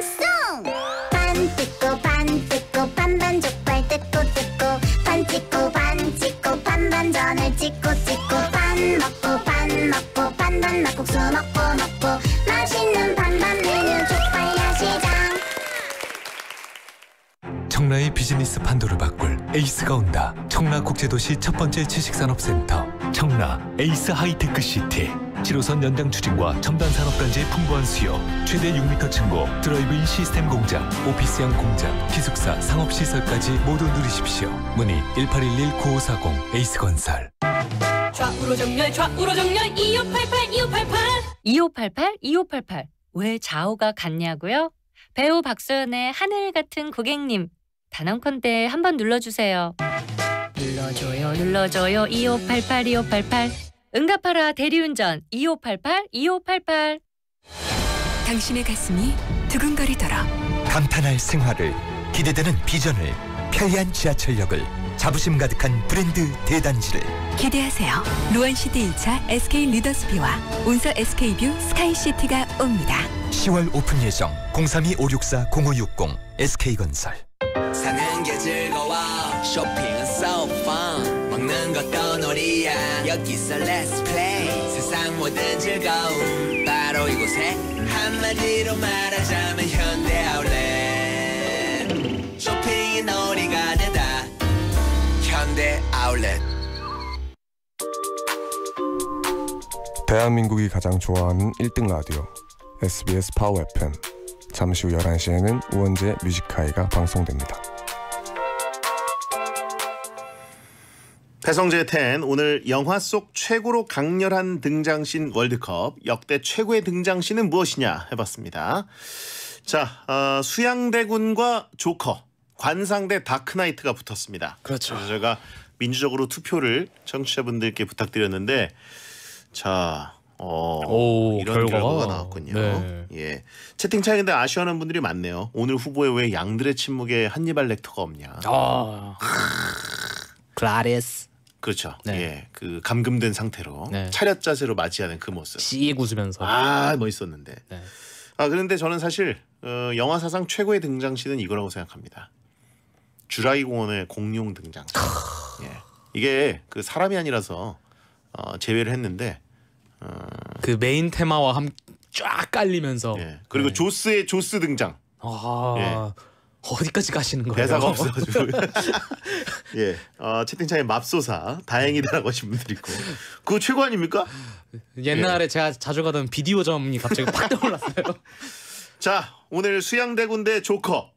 송! 반 뜯고 반 뜯고 반반 족발 뜯고 뜯고 반 찍고 반 찍고 반반 전을 찍고 찍고 반 먹고 반 먹고 반반 막국수 먹고 먹고 맛있는 반반 메뉴 족발 야시장 청라의 비즈니스 판도를 바꿀 에이스가 온다 청라국제도시 첫 번째 지식산업센터 청라 에이스 하이테크 시티 7호선 연장 추진과 첨단 산업단지의 풍부한 수요, 최대 6m 층고, 드라이브인 시스템 공장, 오피스형 공장, 기숙사, 상업시설까지 모두 누리십시오. 문의 1811-9540 에이스건설. 좌우로 정렬, 좌우로 정렬, 2588, 2588. 2588, 2588. 왜 좌우가 같냐고요? 배우 박소연의 하늘 같은 고객님. 단언컨대 한 번 눌러주세요. 눌러줘요, 눌러줘요, 2588, 2588. 응답하라 대리운전 2588 2588 당신의 가슴이 두근거리더라 감탄할 생활을 기대되는 비전을 편리한 지하철역을 자부심 가득한 브랜드 대단지를 기대하세요. 루안시티 2차 SK 리더스비와 운서 SK뷰 스카이시티가 옵니다. 10월 오픈 예정 032-564-0560 SK건설 사는 게 즐거워 쇼핑은 so fun 먹는 것도 여기서 let's play 세상 모든 즐거움 바로 이곳에 한마디로 말하자면 현대 아울렛 쇼핑이 놀이가 되다 현대 아울렛 대한민국이 가장 좋아하는 1등 라디오 SBS 파워 FM 잠시 후 11시에는 우원재 뮤직하이가 방송됩니다. 배성재 텐 오늘 영화 속 최고로 강렬한 등장신 월드컵 역대 최고의 등장신은 무엇이냐 해봤습니다. 자 어, 수양대군과 조커 관상대 다크나이트가 붙었습니다. 그렇죠. 그래서 제가 민주적으로 투표를 청취자분들께 부탁드렸는데 자 어, 오, 이런 결과가, 결과가 나왔군요. 네. 예. 채팅창인데 아쉬워하는 분들이 많네요. 오늘 후보에 왜 양들의 침묵에 한니발 렉터가 없냐. 아. 어. 클라레스. 그렇죠. 네. 예, 그 감금된 상태로 네. 차렷 자세로 맞이하는 그 모습. 씨 웃으면서. 아 멋있었는데. 네. 아 그런데 저는 사실 어, 영화 사상 최고의 등장시는 이거라고 생각합니다. 주라이 공원의 공룡 등장. 예, 이게 그 사람이 아니라서 어, 제외를 했는데. 어... 그 메인 테마와 함쫙 깔리면서. 예, 그리고 네. 조스의 조스 등장. 아. 예. 어디까지 가시는 거예요? 대사가 없어가지고. *laughs* 예, 어, 채팅창에 맙소사 다행이다라고 하신 분들 있고. 그거 최고 아닙니까? 옛날에 예. 제가 자주 가던 비디오점이 갑자기 팍 떠올랐어요. *laughs* 자, 오늘 수양대군대 조커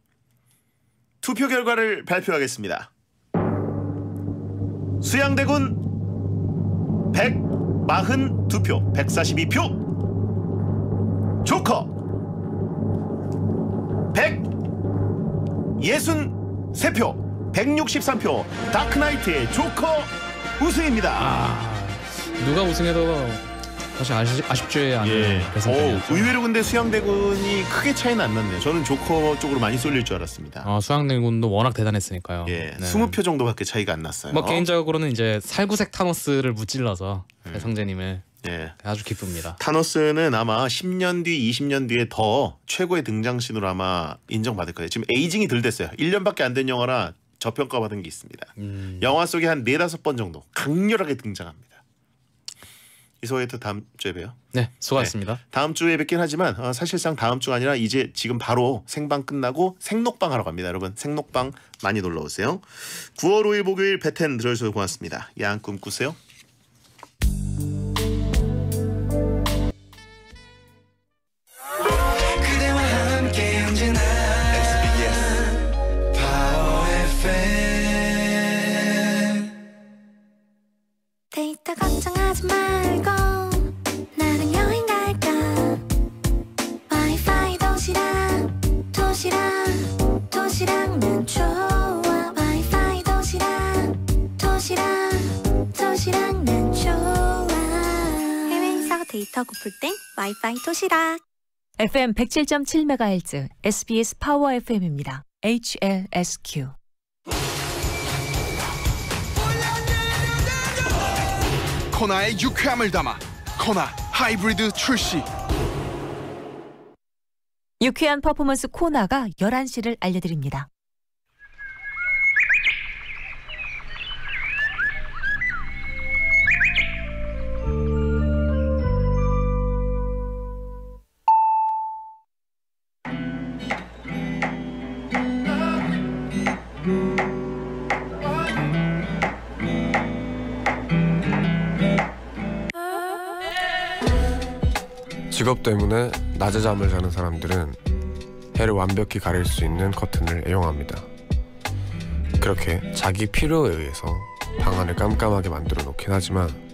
투표 결과를 발표하겠습니다. 수양대군 142표, 142표. 조커 100 예순 세표 163표 다크나이트의 조커 우승입니다. 아, 누가 우승해도 사실 아쉽, 아쉽지 않은 예. 의외로 근데 수양대군이 크게 차이는 안 났네요. 저는 조커 쪽으로 많이 쏠릴 줄 알았습니다. 아, 수양대군도 워낙 대단했으니까요. 예, 네. 20표 정도밖에 차이가 안 났어요. 뭐 개인적으로는 이제 살구색 타노스를 무찔러서 음. 성재님을 예. 아주 기쁩니다. 타노스는 아마 10년 뒤, 20년 뒤에 더 최고의 등장신으로 아마 인정받을 거예요. 지금 에이징이 덜 됐어요. 1년밖에 안 된 영화라 저평가받은 게 있습니다. 음. 영화 속에 한네다번 정도 강렬하게 등장합니다. 이소웨이 다음 주에 봬요. 네, 수고하셨습니다. 네, 다음 주에 뵙긴 하지만 어, 사실상 다음 주가 아니라 이제 지금 바로 생방 끝나고 생록방 하러 갑니다. 여러분 생록방 많이 놀러 오세요. 9월 5일 목요일 베텐 들어주셔서 고맙습니다. 야한 꿈 꾸세요. 도시락 FM 107.7MHz SBS 파워 FM입니다. HLSQ 코나의 유쾌함을 담아 코나 하이브리드 출시 유쾌한 퍼포먼스 코나가 11시를 알려드립니다. 직업 때문에 낮에 잠을 자는 사람들은 해를 완벽히 가릴 수 있는 커튼을 애용합니다. 그렇게 자기 필요에 의해서 방 안을 깜깜하게 만들어 놓긴 하지만